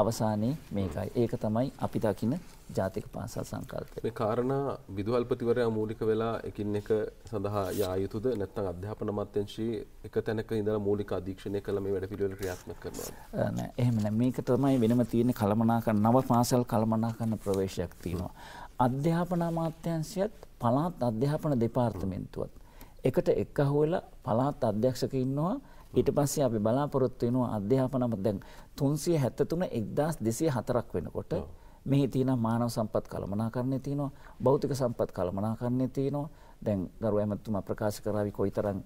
අවසානයේ මේකයි. ඒක තමයි අපි දකින ජාතික පාසල් සංකල්පය. මේ කාරණා විදුහල්පතිවරයා මූලික වෙලා එකින් එක සඳහා යා යුතුද නැත්නම් අධ්‍යාපන අමාත්‍යාංශයේ එක තැනක ඉඳලා මූලික අධීක්ෂණය කළ මේ වැඩපිළිවෙල ක්‍රියාත්මක කරනවා. නෑ එහෙම නෑ මේක තමයි වෙනම තියෙන කළමනාකරණ නව පාසල් කළමනාකරණ ප්‍රවේශයක් තියෙනවා. අධ්‍යාපන අමාත්‍යාංශයත් පළාත් අධ්‍යාපන දෙපාර්තමේන්තුවත් එකට එක්කහුවෙලා පළාත් අධ්‍යක්ෂක ඉන්නවා ඊට පස්සේ අපි බලාපොරොත්තු වෙනවා අධ්‍යාපනම දැන් 373 1204ක් වෙනකොට මෙහි තියෙන මානව සම්පත් කළමනාකරණය තියෙනවා භෞතික සම්පත් කළමනාකරණය තියෙනවා දැන් ගරු ඇමතුමා ප්‍රකාශ කරාවි කොයිතරම්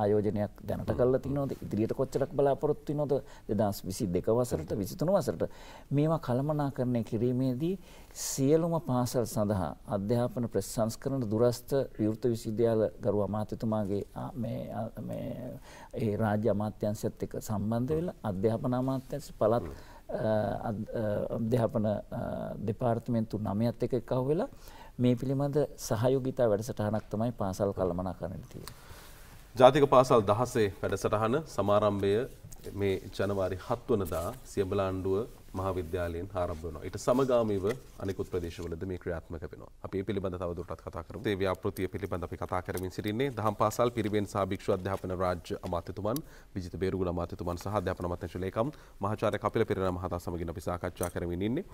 ආයෝජනයක් දැනට කරලා තිනවද ඉදිරියට කොච්චරක් බලාපොරොත්තු වෙනවද 2022 වසරට 23 වසරට මේවා කළමනාකරණය කිරීමේදී සියලුම පාසල් සඳහා අධ්‍යාපන ප්‍රතිසංස්කරණ දුරස්ත විවෘත විශ්වවිද්‍යාල ගරු අමාත්‍යතුමාගේ මේ මේ ඒ රාජ්‍ය අමාත්‍යංශයත් එක්ක සම්බන්ධ වෙලා අධ්‍යාපන අමාත්‍යංශ පළාත් අධ්‍යාපන දෙපාර්තමේන්තු 9ත් එක්ක එකතු වෙලා මේ පිළිබඳ සහයෝගිතා වැඩසටහනක් තමයි පාසල් කළමනාකරණයට තියෙන්නේ. ජාතික පාසල් 16 වැඩසටහන සමාරම්භය මේ ජනවාරි 7 වනදා සියඹලාණ්ඩුව මහාවිද්‍යාලයෙන් ආරම්භ වෙනවා. ඊට සමගාමීව අනෙකුත් ප්‍රදේශවලද මේ ක්‍රියාත්මක වෙනවා. අපි මේ පිළිබඳව තවදුරටත් කතා කරමු. ඒ ව්‍යාපෘතිය පිළිබඳව අපි කතා කරමින් සිටින්නේ දහම් පාසල් පිරිවෙන් සහ භික්ෂු අධ්‍යාපන රාජ්‍ය අමාත්‍යතුමන් විජිත බේරුගුණ අමාත්‍යතුමන් සහ අධ්‍යාපන අමාත්‍යංශ ලේකම් මහාචාර්ය කපිල පෙරේරා මහතා සමගින් අපි සාකච්ඡා කරමින් ඉන්නේ.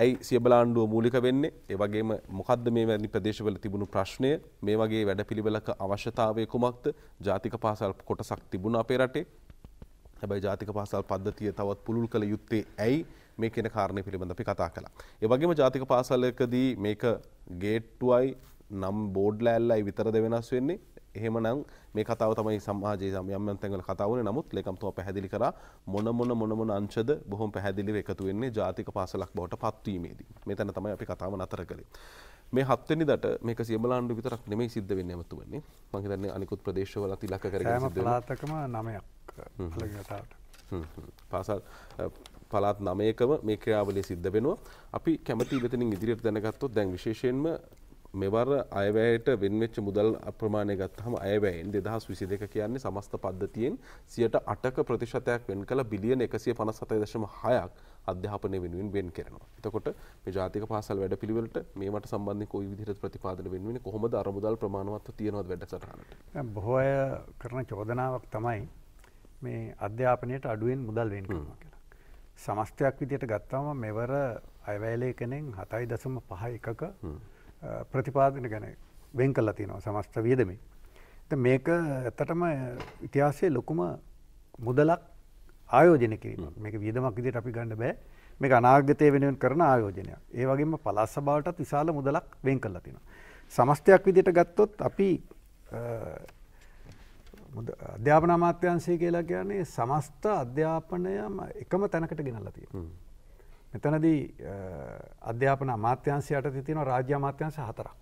ඇයි සිය බලාණ්ඩුව මූලික වෙන්නේ? ඒ වගේම මොකද්ද මේ වැනි ප්‍රදේශවල තිබුණු ප්‍රශ්නය? මේ වගේ වැඩපිළිවෙලක අවශ්‍යතාවය කුමක්ද? ජාතික පාසල් කොටසක් තිබුණා අපේ රටේ. හැබැයි ජාතික පාසල් පද්ධතිය තවත් පුළුල් කළ යුත්තේ ඇයි? මේ කියන කාරණය පිළිබඳ අපි කතා කලා. ඒවගේම ජාතික පාසලකදී මේක ගේට්ටුවයි නම් බෝඩ් ලෑල්ලයි විතරද වෙනස් වෙන්නේ එහෙම නම් මේ කතාව තමයි සමාජයේ යම්යන්තැන්ගල කතාවන නමුත් ලේකම්තුව පැහැදිලි කර මොන මොන මොනමොන අංශද බොහොම පැහැදිලිව එකතු වෙන්නේ ජාතික පාසලක් බවට පත්වීමේදී මෙතැන තමයි අපි කතාව නතර කළේ. මේ හත්වනි දට මේක සියමලාන්ඩු විතරක් නෙමේ සිද්ධ වෙන්න ඇමතු වන්නේ මහිතන්නේ අනිකුත් ප්‍රදේශවල තිලක කර ලාතකම නමයක් පාසල් පලාත් නමයකම මේ ක්‍රියාවලය සිද්ධ වෙනවා අපි කැමති වෙතනින් ඉදිරියට දැනගත්තොත් දැන් විශේෂයෙන්ම මෙවර අයවැයට වෙන්වෙච්ච මුදල් අප්‍රමාණය ගත්තහම අයවැයෙන් දෙදහස් විසි දෙක කියන්නේ සමස්ත පද්ධතියෙන් සියට අටක ප්‍රතිශතයක් වෙන් කළ බිලියන එකසිය පනස් සතයි දශම හයක් අධ්‍යාපනය වෙනුවෙන් වෙන් කරනවා. එතකොට මේ ජාතික පාසල් වැඩ පිළිවෙලට මේමට සම්බන්ධ කොයි විදිහට ප්‍රතිපාදන වෙනුවෙන් කොහොමද අරමුදල් ප්‍රමාණවත්ව තියනවද වැඩසටහනට? බොහෝ අය කරන චෝදනාවක් තමයි මේ අධ්‍යාපනයට අඩුවෙන් මුදල් වෙන් කරනවා කියලා. සමස්තයක් විදියට ගත්තම මෙවර අයවැලේ කෙනෙන් හතයි දසම පහ එකක ප්‍රතිපාදන ගැන වෙන් කල්ලා තියෙනවා සමස්ත වියදමේ. මේක ඇත්තටම ඉතිහාසයේ ලොකුම මුදලක් ආයෝජන කිරීම මේක වියදමක් විදියට අපි ගන්න බෑ මේ අනාගතය වෙනුවෙන් කරන ආයෝජනය. ඒ වගේම පලස් සභාවටත් විශාල මුදලක් වෙන් කල්ලා තිනවා. සමස්තයක් විදියට ගත්තොත් අපි අධ්‍යාපන අමාත්‍යංශය කියලා කියන්නේ සමස්ත අධ්‍යාපනයම එකම තැනකට ගෙනල්ලා තියෙනවා. මෙතනදී අධ්‍යාපන අමාත්‍යංශය යටතේ තියෙනවා රාජ්‍ය අමාත්‍යංශ හතරක්.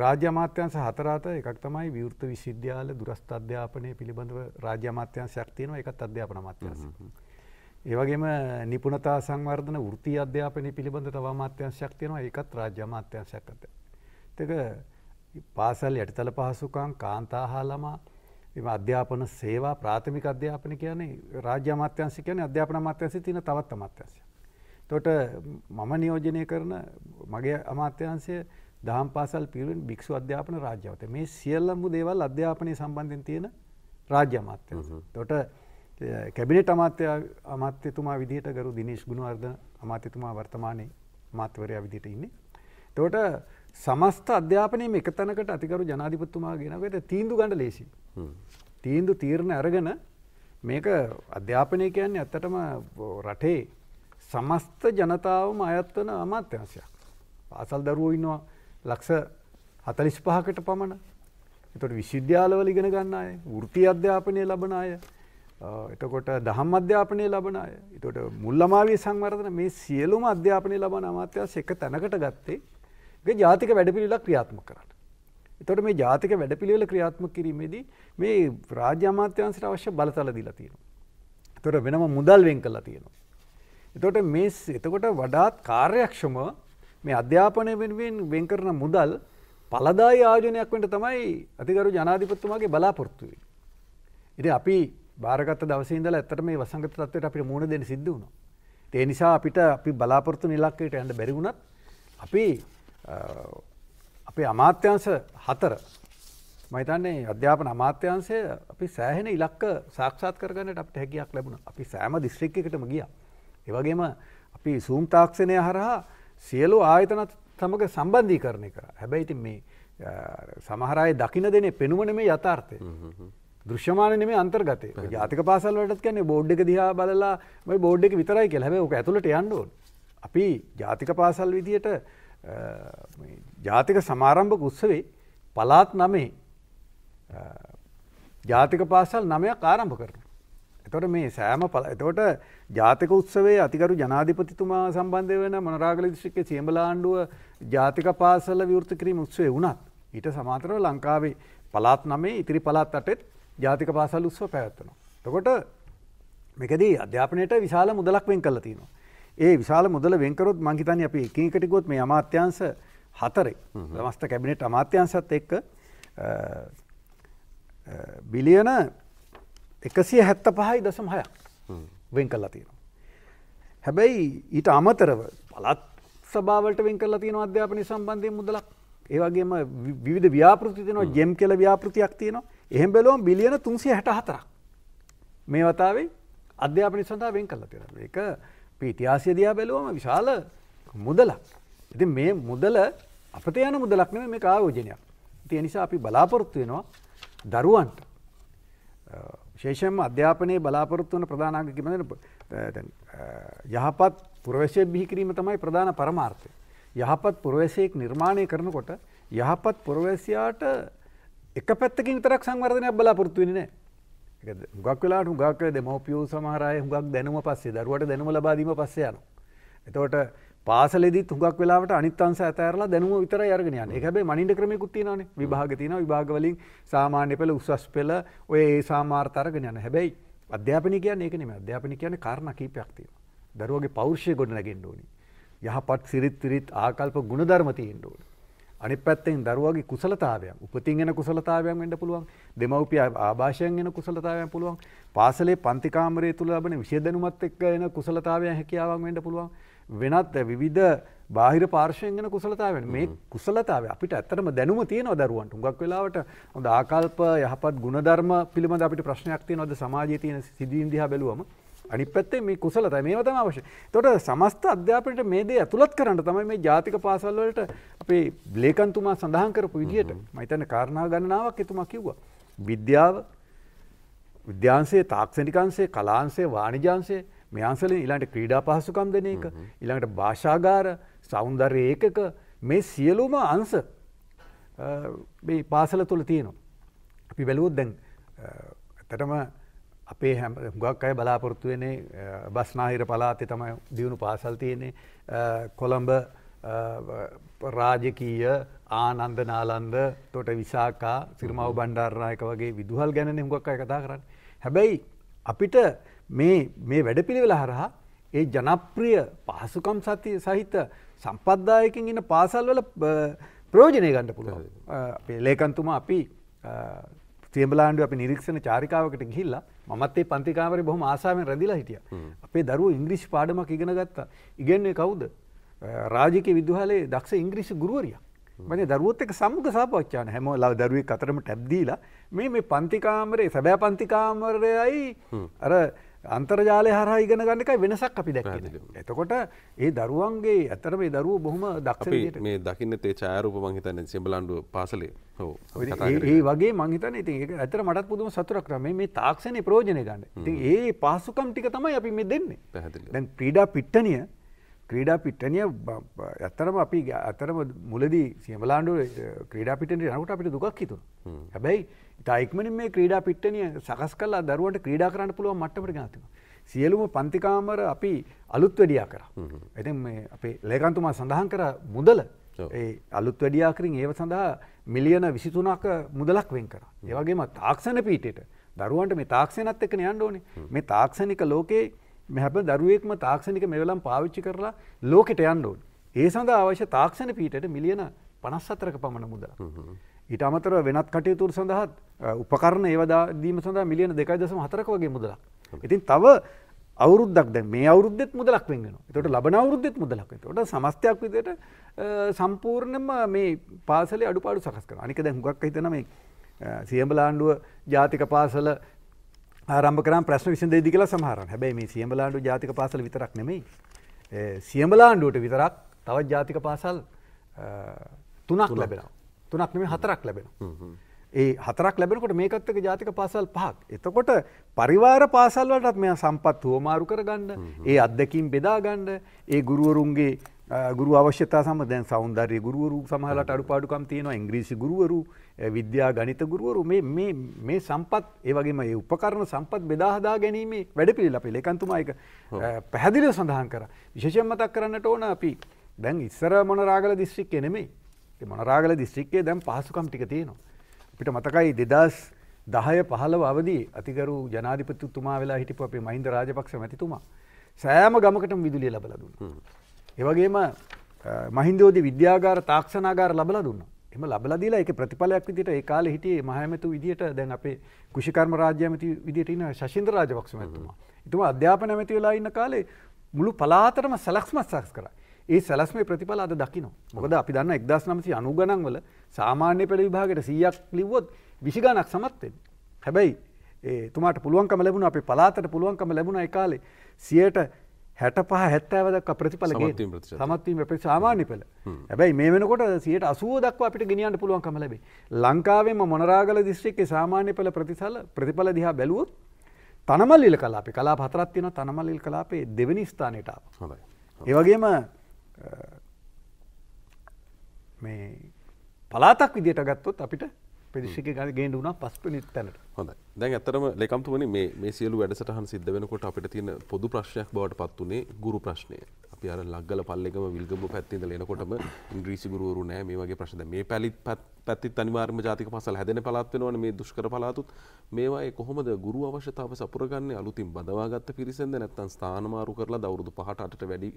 රාජ්‍ය අමාත්‍යංශ හතර අතර එකක් තමයි විවෘත විශ්වවිද්‍යාල දුරස්ථ අධ්‍යාපනය පිළිබඳව රාජ්‍ය අමාත්‍යංශයක් තියෙනවා ඒකත් අධ්‍යාපන අමාත්‍යංශය. ඒ වගේම නිපුණතා සංවර්ධන වෘත්තීය අධ්‍යාපනය පිළිබඳ තව අමාත්‍යංශයක් තියෙනවා ඒකත් රාජ්‍ය අමාත්‍යංශයක් අතර. ඒක පාසල් යටතල පහසුකම් කාන්තා හා ළමා එම අධ්‍යාපන සේවා ප්‍රාථමික අධ්‍යාපන කියන්නේ රාජ්‍ය අමාත්‍යංශ කියන්නේ අධ්‍යාපන අමාත්‍යංශයේ තියෙන තවත් අමාත්‍යංශයක්. එතකොට මම නියෝජනය කරන මගේ අමාත්‍යංශය දහම් පාසල් පිරිවෙන් භික්ෂු අධ්‍යාපන රාජ්‍යවත. මේ සියල්ලම දේවල් අධ්‍යාපනය සම්බන්ධයෙන් තියෙන රාජ්‍ය අමාත්‍යංශ. එතකොට කැබිනට් අමාත්‍ය අමාත්‍යතුමා විදිහට ගරු දිනේෂ් ගුණවර්ධන අමාත්‍යතුමා වර්තමානයේ අමාත්‍යවරයා විදිහට ඉන්නේ. එතකොට සමස්ත අධ්‍යාපනය එක තැනකට අතිකරු ජනාධිපත්තුමා ගෙනවෙද තීන්දු ගණඩ ලේසි. තීන්දු තීරණ ඇරගෙන මේක අධ්‍යාපනය කියන්නේ ඇත්තටම රටේ සමස්ත ජනතාවම අයත්වන අමාත්‍යංශයක්. පාසල් දරුවෝ ඉන්නවා ලක්ෂ හතලිස් පහකට පමණ එතට විශ්විද්‍යාලවල ඉගෙන ගන්න අය ෘති අධ්‍යාපනය ලබන අය එතකොට දහම් අධ්‍යාපනය ලබන අය එතොට මුල්ලමාවී සංවර්ධන මේ සියලුම අධ්‍යාපනය ලබන අමාත්‍යස් එක තැනකට ගත්තේ ජාතික වැඩපිළිවෙලක් ක්‍රියාත්මක කරන්න. එතකොට මේ ජාතික වැඩපිළිවෙල ක්‍රියාත්මක කිරීමේදී මේ රාජ්‍ය අමාත්‍යාංශයට අවශ්‍ය බලතල දීලා තියෙනවා. එතකොට වෙනම මුදල් වෙන් කරලා තියෙනවා. එතකොට මේ එතකොට වඩාත් කාර්යක්ෂම මේ අධ්‍යාපනය වෙනුවෙන් වෙන් කරන මුදල් පළදායි ආයෝජනයක් වෙන්න තමයි අධිකරු ජනාධිපතිතුමාගේ බලාපොරොත්තු වෙන්නේ. ඉතින් අපි බාරගත්ත දවසේ ඉඳලා ඇත්තට මේ වසංගත තත්ත්වයට අපිට මුහුණ දෙන්න සිද්ධ වුණා. ඒ නිසා අපිට අපි බලාපොරොත්තු ඉලක්කයට යන්න බැරි වුණත් අපි අපේ අමාත්‍යංශ හතර මයිතන්නේ අධ්‍යාපන අමාත්‍යන්සේ අපි සෑහෙන ඉලක්ක සාක්ෂාත් කරගන්නට අපට හැකියක් ලැබුණ අපි සෑම දිස්ත්‍රික්කටම ගිය. ඒවගේම අපි සූම් තාක්ෂණය හරහා සියලු ආයතනත් සමඟ සම්බන්ධී කරණය කර හැබැයිති මේ සමහරය දකින දෙනේ පෙනුවන මේ යථාර්ථය. දෘශ්‍යමාන මේ අන්තර්ගතය ජාතික පාසල්ලටත් කියන්නේ බෝඩ් එක දිහා බලලා බෝඩ් එක විතරයි කෙ හැබ ඕක ඇතුලට යන්ඩුවන්. අපි ජාතික පාසල් විදියට ජාතික සමාරම්භක උත්සවේ පලාත් නමේ ජාතික පාසල් නමයක් ආරම්භ කරන. එතොට මේ සෑම පල එතෝට ජාතික උත්සවේ අතිකරු ජනාධිපතිතුමා සම්බන්ධය වෙන මොනරාගල දිශික සියඹල ආණ්ඩුව ජාතික පාසල විවෘත කිරීම උත්සවේ වුණත් ඊට සමාතරව ලංකාවේ පලාත් නමේ ඉතිරි පලාත් අටෙත් ජාතික පාසල් උත්සව පැවැත්වනවා. තකොට මෙකදී අධ්‍යාපනයට විශාල මුදලක් වෙන් කල තිනවා. ඒ විශාල මුදල වෙන්කරොත් මංහිතන්න අපි එකකටකොත් මේ අමාත්‍යංශ හතරේ මස්ත කැබිනට අමාත්‍යංශත් එක්ක බිලියන එකසිය හැත්ත පහයි දසම් හයක් වෙන් කල්ලා තියෙනවා. හැබැයි ඊට අමතරව පලත් සභාවට වෙන් කල්ලා තියෙන අධ්‍යාපනය සම්බන්ධය මුදලක් ඒවගේම විධ ව්‍යාපෘති තියන ජෙම් කෙල ව්‍යාපෘතියක් තියෙනවා එහෙම බැලොම් බිලියන තුන්සිය හැට හතරක් මේ වතාවේ අධ්‍යාපනි සඳහා වෙන් කල්ලා තියෙන එක පිටියාසිය දයා බැලුවම විශාල මුදලක්. ඇති මේ මුදල අපට යන මුදලක්න මේ ආයෝජනයක්. තිය නිසා අපි බලාපොරොත්තු වෙනවා දරුවන්ට. ශේෂම අධ්‍යාපනයේ බලාපොරොත්තුවන ප්‍රධානාගකිමන යහපත් පුරවශය බිහිකිරීම තමයි ප්‍රධාන පරමාර්ථය. යහපත් පුරවසයෙක් නිර්මාණය කරනකොට යහපත් පුරවැසියාට එක පැත්තකින් තරක් සංවර්ධනයක් බලාපොරොත්තුවෙන්නේ නෑ. හුගක් වෙලාට හුගක් දෙමවපියූ සමහරය හුගක් දැනුම පස්සේ දරුවට දැනුම ලබාදීම පස්සයන. එතවට පාසලෙදි තුගක් වෙලාට අනිත්තන්ස ඇතරලා දැනුම විතර අරගෙන යන හැබේ මනින්ට ක්‍රමයකුත්තිනන විභාගතින විභාගවලින් සාමාන්‍ය පෙළ උසස් පෙළ ඔය ඒ සාමාර්තාරගෙන යන හැබැයි අධ්‍යාපනි කිය ඒකනෙම අධ්‍යාපනි කියන කාරණ කීපයක්තිව. දරුවගේ පෞර්ෂය ගොඩ නැගෙන්ඩෝනි. යහපත් සිරිත් තිරිත් ආකල්ප ගුණධර්මතියෙන්ඩෝනි. අනි පැත්තෙන් දරුවගේ කුසලතාවයක් උපතින් එන කුසලතාවයක් වෙන්න පුළුවන් දෙමවපිය ආභාෂයෙන් එන කුසලතාවයක් පුළුවන් පාසලේ පන්තිකාමරය තුළ ලබන විශේදනුමත් එක් එන කුසලතාවයක් හැකියාවක් වෙන්න පුළුවන් වෙනත් විවිධ බාහිර පාර්ශයෙන් එන කුසලතාවෙන් මේ කුසලතාව අපිට ඇත්තටම දැනුම තියෙනවා දරුවන්ට හුඟක් වෙලාවට හොඳ ආකල්ප යහපත් ගුණධර්ම පිළිබඳ අපිට ප්‍රශ්නයක් තියෙනවද සමාජයේ තියෙන සිදුවීම් දිහා බැලුවම අනිපත්තේ මේ කුසලතයි මේ තම අවශ්‍ය තොට සමස්ත අධ්‍යාපනයට මේ දේ ඇතුළත් කරන්න තමයි මේ ජාතික පාසල්වලට අපේ බ්ලේකන්තුමා සඳහන් කරපු විදිහට මහිතන කාරණා ගණනාවක් එතුමා කිව්වා. විද්‍යාව විද්‍යාන්සේ තාක්ෂණිකන්සේ කලාන්සේ වාණිජාන්සේ මෙයන්සලින් ඉලාට ක්‍රීඩා පහසුකම් දෙන එක ඉළඟට භාෂාගාර සෞන්දර්ය ඒකක මේ සියලුම අන්ස පාසල තුළ තියෙනවා. අපි බැලුවොත් දැන් ඇතටම අපේ හැම ගක් අය බලාපොරොත්තු වෙනේ බස්නාහිර පලාතේ තමයි දියුණු පාසල් තියෙන්නේ කොළඹ රාජකීය ආනන්ද නාලන්ද තොට විසාකා සිරමාව බණ්ඩාරනායක වගේ විදුහල් ගැන හුගක් අය කතා කරන්න. හැබැයි අපිට මේ වැඩපිළිවෙල හරහා ඒ ජනප්‍රිය පහසුකම් සති සහිත සම්පද්දායකින් ඉන්න පාසල්වල ප්‍රෝජනය ගණඩ පුළුව. ලේකන්තුමා අපි ්‍රියම්බලාන්ඩ අපි නිරීක්ෂණ චාරිකාවකට ගිහිල්ලා මත්තේ පන්තිකාවර බොහම ආසාාවෙන් රැඳලා හිටිය අපේ දරුව ඉංග්‍රිෂ් පාඩමක් ඉගෙන ගත්තා ඉගන්නේ කවුද රාජික විදහලේ දක්ෂ ඉංග්‍රීසි ගුරුවරිය මන දරුවත්තක සම්ග සාපච්චාන හැම ලව දරුව කතරම ටැබ්දීලා මේ මේ පන්තිකාමරේ සැබෑ පන්තිකාමරයයි අර අන්තර්ජාලය හර ඉගෙන ගන්න එකයි වෙනසක් අපි දැක්කෙන එතකොට ඒ දරුවන්ගේ ඇතර මේ දරුව බොහොම දක්ෂ මේ දකින්න තේ චාරූප මංහිතන්න සෙබලන්ඩු පාසලේ ඒ වගේ මංහිතන ඉති ඇතර මටත් පුදුම සතුරක් රම මේ තාක්ෂණය ප්‍රෝජණය ගන්න ඉතින් ඒ පාසුකම් ටික තමයි අපි මේ දෙන්නේ පැ දැන් ප්‍රීඩා පිට්ටනිය ක්‍රීඩා පිට්ටනය ඇත්තරම අපි අතරම මුලදී සියමලාන්ඩු ක්‍රීඩා පිටට නකුට අපිට දුකක් හිතු. හැබැයි ඉතායික්මන මේ ක්‍රීඩා පිට්ටනය සකස් කල්ලා දරුවට ක්‍රීඩා කරන්න පුළුව මට්ට ගාතිම. සියලුම පන්තිකාමර අපි අලුත් වැඩියා කර. ඇති අපේ ලේකන්තුමා සඳහන් කර මුදල ඒ අලුත් වැඩියාකරින් ඒව සඳහා මිලියන විසිතුනාක මුදලක් වෙන් කර. ඒවගේම තාක්ෂණ පීටට දරුවන්ට මේ තාක්ෂණත් එක යන්න ඕනේ මේ තාක්ෂණික ලෝකයේ මෙහැබ දරුවෙක්ම තාක්ෂණික මෙවලම් පාවිච්චි කරලා ලෝකෙට යන්ඩෝන්. ඒ සඳ අවශ්‍ය තාක්ෂණ පීටට මිලියන පනස් අතරක පමණ මුදල. ඊට අමතර වෙනත් කටයුතුර සඳහත් උපකරණ ඒවදාදීම සඳ මිලියන දෙකයි දසම හතරක වගේ මුදලක්. ඉතින් තව අවුරුද්දක් දැ මේ අවුද්ෙත් මුදලක් වෙන්ගෙන තොට ලබන අවුද්ෙත් මුදලක් ොට සමස්තයක් විදයට සම්පූර්ණම මේ පාසල අඩු පාඩු සකස් කර අනික දැ හුගක් හිතන මේ සියම්බලාණ්ඩුව ජාතික පාසල ආරම්භකරම් ප්‍රශ්න විසින් දෙදි කියලා සමහරන් හැබැයි මේ සියඹලාන්ඩු ජාතික පාසල විතරක් නෙමෙයි. සියඹලාන්ඩුවට විතරක් තවත් ජාතික පාසල් තුනක් ලැබෙන තුනක් නෙමේ හතරක් ලැබෙන. ඒ හතරක් ලැබෙනකොට මේකත්තක ජාතික පාසල් පහක්. එතකොට පරිවාර පාසල්වලටත් මෙ සම්පත් හුවමාරු කරගන්න ඒ අත්දකින් බෙදාගන්න ඒ ගුරුවරුන්ගේ ගුරු අවශ්‍යතා සම දැන් සෞන්දර්ය ගුරුවරු සමහලට අඩුපාඩුකම් තියෙනවා ඉංග්‍රීසි ගුරුවරු විද්‍යා ගනිත ගුරුවරු මේ සම්පත් ඒවගේම ඒ උපකරණ සම්පත් බෙදාහදා ගැනීමේ වැඩ පිළිල පිළ එකන්තුමායික පැහැදිලිව සඳහන් කර විශෂයෙන් මතක් කරන්නට ඕන අපි දැන් ඉස්සර මොනරාගල දිස්ත්‍රික් එනෙමේ මොනරාගල දිස්ත්‍රික්කේ දැම් පහසුකම් ටික තියෙනවා. අපිට මතකයි දෙදස් දහය පහලව අවදී අතිකරු ජනාධිපතිතුමා වෙලා හිටිපු අපේ මහින්ද රාජපක්ෂ මැතිතුමා සෑම ගමකට විදුලිය ලබලදුන්න. ඒවගේම මහින්දෝද විද්‍යාගාර තාක්ෂනාගාර ලබල දුන්න එම ලබලදීලා එක ප්‍රතිඵලයක් විදිට ඒ කාල හිටියේ මහමතු විදිට දැන් අපේ කෘෂිකර්ම රාජ්‍යමති විදිට ඉන්න ශෂන්ද රාජවක්ෂමඇතුමා එතුම අධ්‍යාපන ඇමති වෙලා ඉන්න කාලේ මුළු පලාතරම සැලක්ස්මත් සක්ස් කර ඒ සැලස්මේ ප්‍රතිඵල අද දකින මොකද අපි දන්න එක්දස් නමති අනුගණන්වල සාමාන්‍ය පෙළ විභාගට සීයක් ලිව්වොත් විසිගානක් සමත්වෙන් හැබැයි තුමාට පුළුවන්කම ලැබුණ අපි පලාතට පුළුවන්කම ලැබුණ එකකාලේ සියයට හැට පහ හැත්තෑව දක් ප්‍රතිඵලගේ සමත්වීම පි සාමාන්‍ය පෙළ ඇැයි මේ වෙනකොට සියට අසුව දක්ව අපිට ගෙනියන්න පුළුවන් කමලබේ ලංකාවේම මොනරාගල දිස්ත්‍රික්කේ සාමාන්‍ය පෙළ ප්‍රතිසල ප්‍රතිඵල දිහා බැලුවොත් තනමල්ලිල කලාපේ කලා පතරත්තියන තනමල්ලිල් කලාපේ දෙවනි ස්ථානයටාව ඒවගේම මේ පලාතක් විදියට ගත්තොත් අපිට පිරිසික ගන ගේඩ වුණා පස් පිනිත්තැනට හොඳ දැන් ඇතරම ලෙකම්තුවනි මේ සියලු වැඩසටහන් සිද්ධ වෙනකොට අපිට තියෙන පොදු ප්‍රශ්යක් බවට පත් වනේ ගුරු ප්‍රශ්නය ඇති අර ලක්ගල පල්ලෙකම විල්ගම පැත්තිද ලෙනකොටම ඉංග්‍රීසි ගුරුවරු නෑ මේ වගේ ප්‍රශ්ද මේ පැලිත් පැත්තිත් අනිවාර්ම ජාතික පසල් හැදෙන පලාත්වෙනවන මේ දුෂ්කර පලාතුත් මේවා කොහොමද ගුරු අවශ්‍යතාව සපුරගන්න අලුතින් බදවාගත්ත පිරිසෙන්ද නැත්තන් ස්ථානමාරු කරලා දවරුදු පහටට වැඩි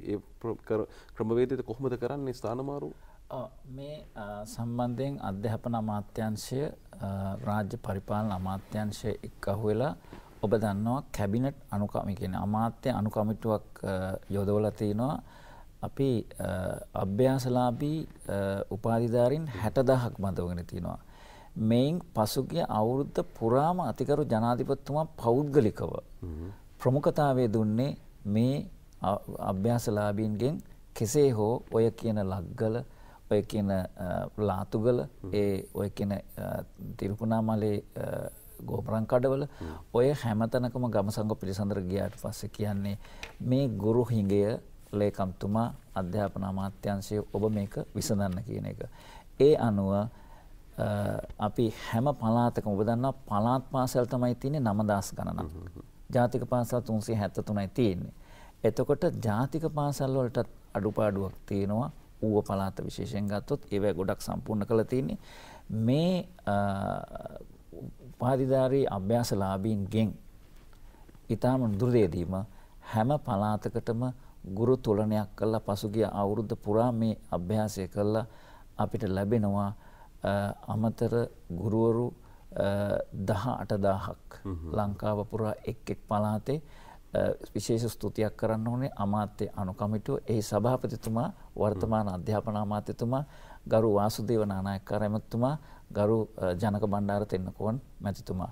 ක්‍රමවේදයට කොහොමද කරන්නේ ස්ථානමාරු මේ සම්බන්ධයෙන් අධ්‍යාපන අමාත්‍යංශය රාජ්‍ය පරිපාලන අමාත්‍යංශය එක් අහුවෙලා ඔබ දන්නවා කැබිනට් අනුකමිකෙන අමාත්‍ය අනුකමිටුවක් යොදවල තියෙනවා අපි අභ්‍යාසලාබී උපාධිධාරින් හැටදහක් මතවගෙන තියෙනවා. මෙයින් පසුගිය අවුරුද්ධ පුරාම අතිකරු ජනාධිපත්තුමා පෞද්ගලිකව. ප්‍රමුඛතාවය දුන්නේ මේ අභ්‍යාසලාබීන්ගෙන් කෙසේ හෝ ඔය කියන ලක්ගල ඔය කියන ලාතුගල ඒ ඔය කියන තිරුපුණාමලේ ගෝපරංකඩවල ඔය හැමතැනකම ගම සංග පිළිසඳර ගියාට පස්සේ කියන්නේ මේ ගුරු හිඟය ලේකම්තුමා අධ්‍යාපන අමාත්‍යංශය ඔබ මේක විසඳන්න කියන එක. ඒ අනුව අපි හැම පලාතක ඔබ දන්නා පලාත් පාසල් තමයි තියන්නේ නමදස් ගණන. ජාතික පාසල් තුන්සේ හැත්ත තුනයි තියෙන්නේ. එතකොට ජාතික පාසල් වලටත් අඩුපාඩුවක් තියෙනවා ඌව පලාත විශේෂෙන් ගත්තොත් ඒවැ ගොඩක් සම්පූර්ණ කළ තියන්නේ මේ උපාධිධාරී අභ්‍යාසලාභීන්ගෙන් ඉතාම දුරදේදීම හැම පලාතකටම ගුරු තුලනයක් කළා පසුගිය අවුරුද්ද පුරා මේ අභ්‍යාසය කළා අපිට ලැබෙනවා අමතර ගුරුවරු දහ අටදාහක් ලංකාව පුරා එක් එක් පලාතේ විශේෂ ස්තුතියක් කරන්න ඕනේ අමාත්‍ය අනුකමිටුව ඒ සභාපතිතුමා වර්තමාන අධ්‍යාපන අමාත්‍යතුමා ගරු වාසුදේව නානායක්කාර ඇමතුමා ගරු ජනක බණ්ඩාර තෙන්නකෝන් මැතිතුමා.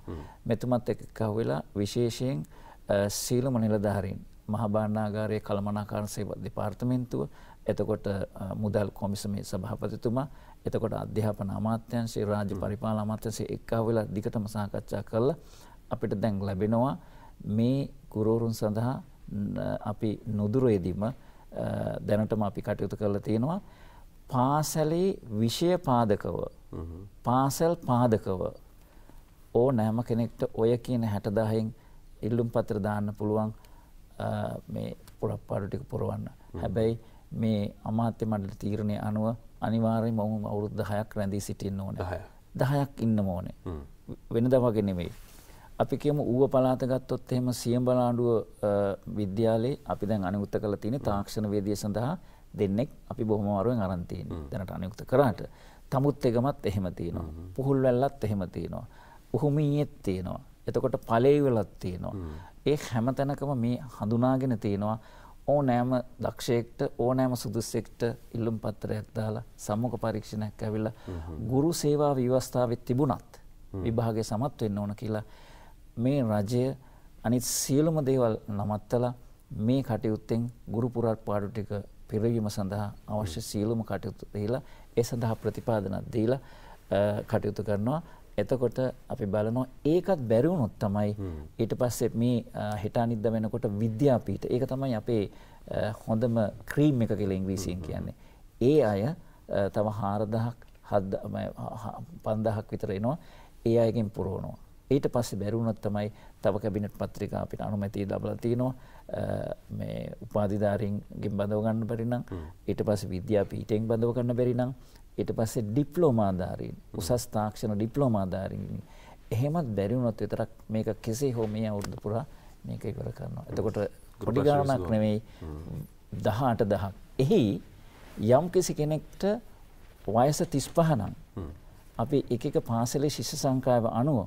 මෙතුමත් එකකව වෙලා විශේෂයෙන් සීලම නිලධාරීන් මහබාණ්ඩාගාරයේ කළමනාකාරසේ දෙපාර්තමෙන්න්තුව එතකොට මුදල් කොමිසමේ සභහපතිතුමා එතකොට අධ්‍යාපන අමාත්‍යන්ශේ රාජ පරිපාල අමාත්‍යන්සේ එක්කා වෙලා දිගටම සාකච්ඡා කරලා අපිට දැන් ලැබෙනවා මේ කුරෝරුන් සඳහා අපි නොදුරේදීම දැනටම අපි කටයුතු කරලා තියෙනවා පාසලේ විෂය පාදකව පාසැල් පාදකව ඕ නෑම කෙනෙක්ට ඔය කියන හැටදාහෙන් ඉල්ලුම් පත්‍ර දාන්න පුළුවන් මේ පුළක් පාඩුටික පුරුවන්න. හැබැයි මේ අමාත්‍ය මඩට තීරණය අනුව අනිවාරය මොහුම අවුරුද්ධ හයක් රැඳී සිටින්න ඕන දහයක් ඉන්න ඕනේ. වෙනද වගේ නෙවෙයි. අපි කියම ඌව පලාත ගත්තොත් එහෙම සියම් බලාඩුව විද්‍යාලේ අපි දැන් අනිකුත්ත කළ තියෙන තාක්ෂණ වේදිය සඳහා දෙන්නෙක් අපි බොහොමවරුවෙන් අරන්තයෙන් දැනට අනිකුත කරාට තමුත් එකමත් එහෙම තියෙනවා. පුහුල් වැල්ලත් එහෙම තියෙනවා. උහුමීයෙත් තියෙනවා. එතකොට පලේවලත් තියෙනවා. ඒ හැමතැනකම මේ හඳුනාගෙන තියෙනවා ඕනෑම දක්ෂයෙක්ට ඕනෑම සුදුස්සෙක්ට ඉල්ලුම් පත්තරයක් දාලා සම්මුඛ පරීක්ෂණයක් ඇවිල්ලා ගුරු සේවා විවස්ථාවෙත් තිබුණත් විභාගය සමත් වෙන්න ඕන කියලා මේ රජය අනිත් සියලුම දේවල් නමත්තලා මේ කටයුත්තෙන් ගුරු පුරාට පාඩු ටික පිරවීම සඳහා අවශ්‍ය සියලුම කටයුතු දීලා ඒ සඳහා ප්‍රතිපාදනක් දීලා කටයුතු කරනවා. එතකොට අපි බලනවා ඒකත් බැරි වුණොත් තමයි ඊට පස්සේ මේ හෙටානිද්ද වෙනකොට විද්‍යාපීඨ ඒක තමයි අපේ හොඳම ක්‍රීම් එක කියලා ඉංග්‍රීසියෙන් කියන්නේ. ඒ අය තව 4000ක් 5000ක් විතර එනවා. ඒ අයගෙන් පුරවනවා. ඊට පස්සේ බැරි වුණොත් තමයි තව කැබිනට් පත්‍රිකා අපිට අනුමැතිය ලැබලා තිනවා. මේ උපාධිධාරීන්ගෙන් බඳවගන්න පරිනම් ඊට පස විද්‍යාපීටෙන් බඳව කරන්න බැරිනම් ඊට පස්සේ ඩිප්ලෝමාධාරීන් උසස් තාක්ෂණ ඩිප්ලෝමාධාරීන් එහෙමත් බැරිවුණොත් විතරක් මේක කෙසේ හෝ මේ අවුරුදු පුරා මේක ඉවර කරනවා. එතකොට පොඩි ගාණක් නෙවෙයි 18 දහක්. එහි යම් කිසි කෙනෙක්ට වයස 35 නම් අපි එක එක පාසලේ ශිෂ්‍ය සංඛ්‍යාව අනුව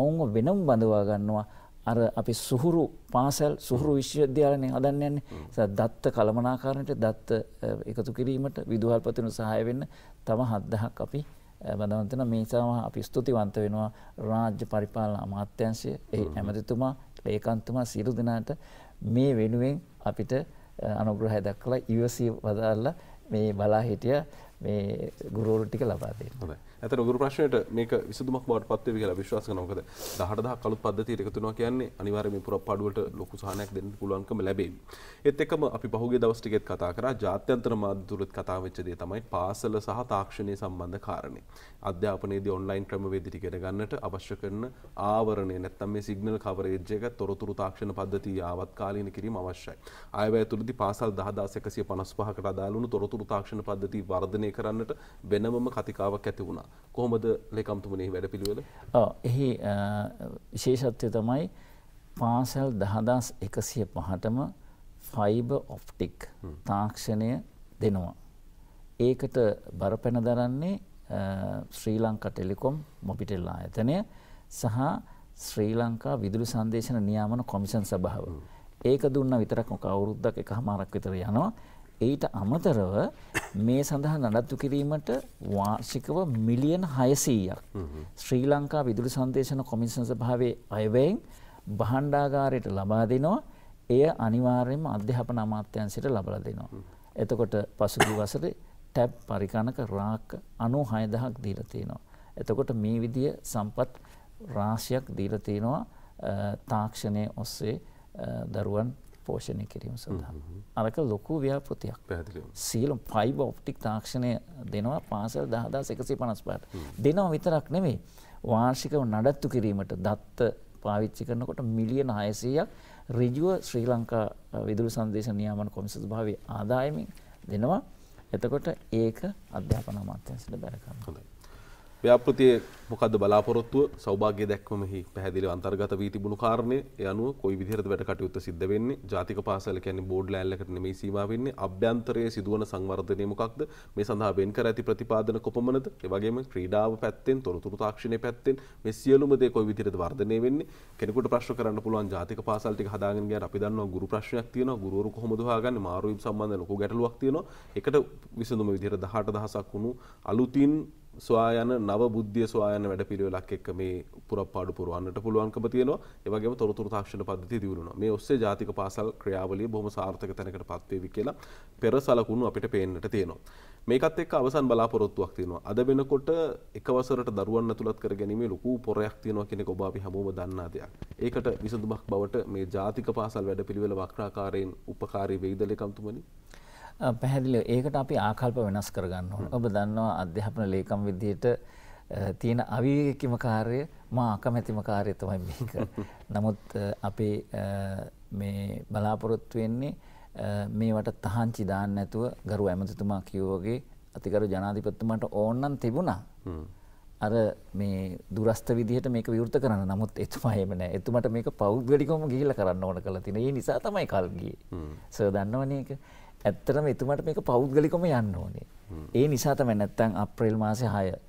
ඔවුන්ව වෙනම බඳවා ගන්නවා අර අපි සුහුරු පාසැල් සුහුරු විශ්වවිද්‍යාලනේ හදන්න යන්නේ. දත්ත කළමනාකරණයට දත්ත එකතු කිරීමට විදුහල්පතිනු සහාය වෙන්න තම 7000ක් අපි බඳවන්තන මේ සම අපි ස්තුතිවන්ත වෙනවා රාජ්‍ය පරිපාලන අමාත්‍යංශය ඒ ඇමතිතුමා ලේකම්තුමා සියලු දෙනාට මේ වෙනුවෙන් අපිට අනුග්‍රහය දක්වලා ඉවසී වදාලා මේ බලා හිටිය මේ ගුරුවරු ටික ලබා දෙන්න. ඇත ගුරු ප්‍රශ්නයට මේක විසදුමක් බවට පත්ව කියලා විශ්වාස නොකද දහටදා කලුත් පද්ධතියට එකතුනවා කියන්නේ අනිවාර්යයෙන් පුර පාඩුවට ලොකු සහනයක් දෙන්න පුළුවන්කම ලැබෙයි. ඒත් එක්කම අපි පහුගිය දවස් ටිකෙත් කතා කරා ජාත්‍යන්තර මාධ්‍ය තුලත් කතා වෙච්ච දේ තමයි පාසල සහ තාක්ෂණය සම්බන්ධ කාරණේ. අධ්‍යාපනයේදී ඔන්ලයින් ක්‍රමවේද ටික ගන්නට අවශ්‍ය කරන ආවරණය නැත්නම් මේ සිග්නල් කවරේජ් එක තොරතුරු තාක්ෂණ පද්ධතිය ආවත් කාලීන කිරීම අවශ්‍යයි. ආයවැය තුලදී පාසල් 10155කට අදාළ වුණු තොරතුරු තාක්ෂණ පද්ධති වර්ධනය කරන්නට වෙනමම කතිකාවක් ඇති වුණා. කොහොමද ලේකම්තුමනේ වැඩ පිළිවෙල එහි විශේෂත්වය තමයි පාසැල් දහදස් එකසිය පහටම ෆයිබ ඔප්ටික් තාක්ෂණය දෙනවා. ඒකට බරපැන දරන්නේ ශ්‍රී ලංකා ටෙලිකොම් මොපිටෙල්ලා ඇතනය සහ ශ්‍රී ලංකා විදුලි සංදේශන නියාමන කොමිෂන් සභාව. ඒක දුන්න විතරක් මොක අවුරුද්දක් එක හමාරක් විතර යනවා ඊට අමතරව මේ සඳහා නඩත්තු කිරීමට වාර්ෂිකව මිලියන 600ක් ශ්‍රී ලංකා විදුලි සංදේශන කොමිෂන් සභාවේ අයවැයෙන් භාණ්ඩාගාරයට ලබා දෙනවා. එය අනිවාර්යයෙන්ම අධ්‍යාපන අමාත්‍යාංශයට ලබා දෙනවා. එතකොට පසුගිය වසරේ ටැබ් පරිගණක රාක 96000ක් දීලා තියෙනවා. එතකොට මේ විදිය සම්පත් රාශියක් දීලා තියෙනවා තාක්ෂණයේ ඔස්සේ දරුවන් පෝෂණය කිරීම සඳහා. අරක ලොකු ව්‍යාපෘතියක් සියලු ෆයිබ ඔප්ටික් තාක්ෂණය දෙනවා පාසල් දහදා එකසේ පනස් පාට. දෙනවා විතරක් නෙවෙයි වාර්ෂිකව නඩත්තු කිරීමට දත්ත පාවිච්චි කරනකොට මිලියන හයසයක් රිජුව ශ්‍රී ලංකා විදුරු සංදේශ නියාමන කොමිසතු භාවය ආදායමින් දෙනවා එතකොට ඒක අධ්‍යාපන අමාත්‍යන්සට බැරකන්න. ව්‍යාපෘතිය මොකද බලාපොරොත්තුව සෞභාග්‍ය දැක්වමහි පැහැදිලි අන්තර්ගත වී තිබුණු කාරණය යනුව කොයි විදිහට වැඩ කටයුත්ත සිද්ධ වෙන්නේ ජාතික පාසල කියන්නේ බෝඩ් ලෑල්ලකට නෙමෙයි සීමා වෙන්නේ අභ්‍යන්තරයේ සිදුවන සංවර්ධනය මොකක්ද මේ සඳහා වෙන් කර ඇති ප්‍රතිපාදන කොපමණද ඒ වගේම ක්‍රීඩාව පැත්තෙන් තොරතුරු තාක්ෂණය පැත්තෙන් මේ සියලුම දේ කොයි විදිහටද වර්ධනය වෙන්නේ කෙනෙකුට ප්‍රශ්න කරන්න පුළුවන් ජාතික පාසල් ටික හදාගෙන ගියාට අපි දන්නවා ගුරු ප්‍රශ්නයක් තියෙනවා ගුරුවරු කොහොමද හොයාගන්නේ මාරුවීම් සම්බන්ධ ලොකු ගැටලුවක් තියෙනවා ඒකට විසඳුම විදිහට 18000ක් වුණු අලුතින් ස්වායන නව බුද්ධිය ස්වායන වැඩ පිළිවෙලක් එක්ක මේ පුරපාඩු පුරවන්නට පුළුවන්කම තියෙනවා. ඒ වගේම තොරතුරු තාක්ෂණ පද්ධතිය දියුණුවනවා. මේ ඔස්සේ ජාතික පාසල් ක්‍රියාවලිය බොහොම සාර්ථක තැනකට පත්වේවි කියලා පෙර සලකුණු අපිට පේන්නට තියෙනවා. මේකත් එක්ක අවසන් බලාපොරොත්තුවක් තියෙනවා. අද වෙනකොට එක වසරට දරුවන් ඇතුළත් කර ගැනීමේ ලොකු පොරයක් තියෙනවා කියන එක ඔබ අපි හැමෝම දන්නා දෙයක්. ඒකට විසඳුමක් බවට මේ ජාතික පාසල් වැඩ පිළිවෙල වක්‍රාකාරයෙන් උපකාරී වෙයිද ලේකම්තුමනි? පැහැදිලිව ඒකට අපි ආකල්ප වෙනස් කරගන්න ඕන. ඔබ දන්නවා අධ්‍යාපන ලේකම් විදියට තියෙන අවිවේකීම කාර්ය මා අකමැතිම කාර්ය තමයි මේක. නමුත් අපේ මේ බලාපොරොත්තු වෙන්නේ මේවට තහංචි දාන්න නැතුව ගරු ඇමතිතුමා කිව්වගේ අතිගරු ජනාධිපතිතුමාට ඕනනම් තිබුණා. අර මේ දුරස්ත විදිහට මේක විවෘත කරන්න නමුත් එතුමා එහෙම නැහැ. එතුමට මේක පෞද්ගලිකවම ගිහිල්ලා කරන්න ඕන කරලා තියෙන. ඒ නිසා තමයි කල් ගියේ. සර් දන්නවනේ ඒක. ඇත්තටම එතුමට මේක පෞද්ගලිකම යන්න ඕනේ. ඒ නිසා තමයි නැත්තම් අප්‍රේල් මාසේ 6,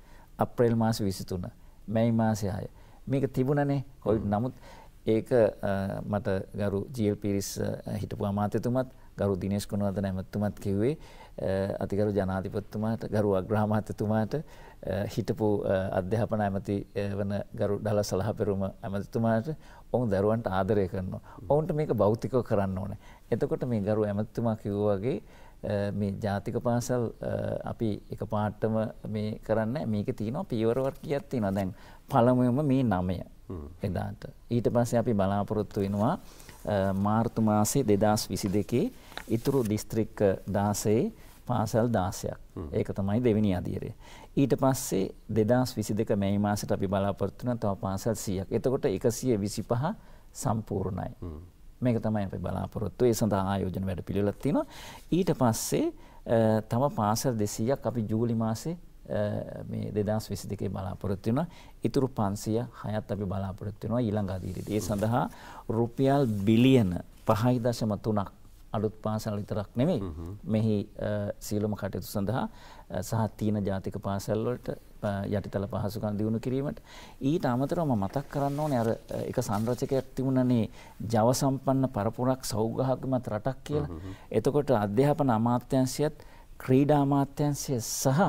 අප්‍රේල් මාසේ 23, මැයි මාසේ 6. මේක තිබුණනේ. කොවිඩ් නමුත් ඒක මට ගරු ජීල් පිරිස් හිටපු අමාත්‍යතුමත් ගරු දිනේෂ් කුණවර්ධන ඇමතුමත් කිව්වේ අතිකරු ජනාතිපත්තුමාට ගරු අග්‍රාමාත්‍යතුමාට හිටපු අධ්‍යාපන ඇමති වන ගරු ඩල සලහපෙරුම ඇමතිතුමාට ඔවුන් දරුවන්ට ආදරය කරනවා. ඔවුන්ට මේක බෞතිකව කරන්න ඕන. එතකොට මේ ගරු ඇමතිතුමා කිව්වාගේ මේ ජාතික පාසල් අපි එක පාට්ටම මේ කරන්න මේක තියනවා පීවරවර් කියත් තියෙනවා දැන් පළමුයම මේ නමය එදාට. ඊට පස්සේ අපි බලාපොරොත්තු වෙනවා මාර්තු මාසේ දෙදස් විසි දෙකේ ඉතුරු දිස්ත්‍රික්ක දාසේ පාසල් දාසයක් ඒක තමයි දෙවිනි අධීරය. ඊට පස්සේ දෙදස් විසි දෙක මැයි මාසට අපි බලාපොරත්තුන තව පාසල් සියක් එතකොට එකසිය විසි පහ සම්පූර්ණයි. මේක තමයි අප බලාපොරොත්තු ඒ සඳහා ආයෝජන වැඩ පිළිලත්තින ඊට පස්සේ තම පාසල් දෙසීයක් අපි ජූලි මාසේ මේ දෙදස් විසි දෙකේ බලාපොරොත්තිවන ඉතුරු පන්සිය හයත් අපි බලාපොරොත්තිවනවා ඊළඟ අදීරට ඒ සඳහා රුපියල් බිලියන පහයි දශම තුනක් අලුත් පාසල් විතරක් නෙමෙයි මෙහි සීලම කටයුතු සඳහා සහ තීන ජාතික පාසල්වලට යටිතල පහසුකම් දියුණු කිරීමට ඊට අමතරව මතක් කරන්න ඕනේ අර එක සංරචකයක් තිබුණනේ ජව සම්පන්න පරපුරක් සෞග්‍රහකමත් රටක් කියලා. එතකොට අධ්‍යාපන අමාත්‍යාංශයත් ක්‍රීඩා අමාත්‍යාංශය සහ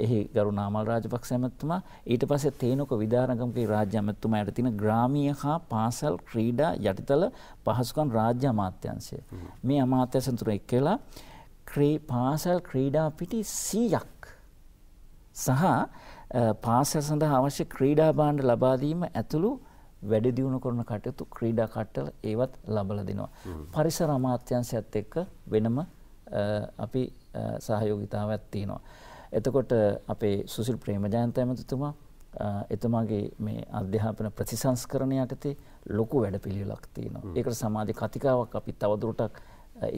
එහි ගරු නාමල් රාජපක්ෂ ඇමැතුමා ඊට පස්සේ තේනක විධානකම්ගේ රාජ්‍ය ඇමැතුමා යටතින ග්‍රාමීය හා පාසල් ක්‍රීඩා යටිතල පහසුකම් රාජ්‍ය අමාත්‍යංශය. මේ අමාත්‍යංශ තුන එක් වෙලා පාසල් ක්‍රීඩා පිටි 100ක් සහ පාසල් සඳහා අවශ්‍ය ක්‍රීඩා භාණ්ඩ ලබා දීම ඇතුළු වැඩි දියුණු කරන කටයුතු ක්‍රීඩා කට්ටල ඒවත් ලබලා දෙනවා. පරිසර අමාත්‍යංශයත් එක්ක වෙනම අපි සහයෝගිතාවක් තියෙනවා. එතකොට අපේ සුසිල් ප්‍රේමජයන්ත ඇමතිතුමා එතුමාගේ මේ අධ්‍යාපන ප්‍රතිසංස්කරණය යටතේ ලොකු වැඩපිළිවෙලක් තියෙනවා. ඒකට සමාජ කතිකාවක් අපි තවදුරටත්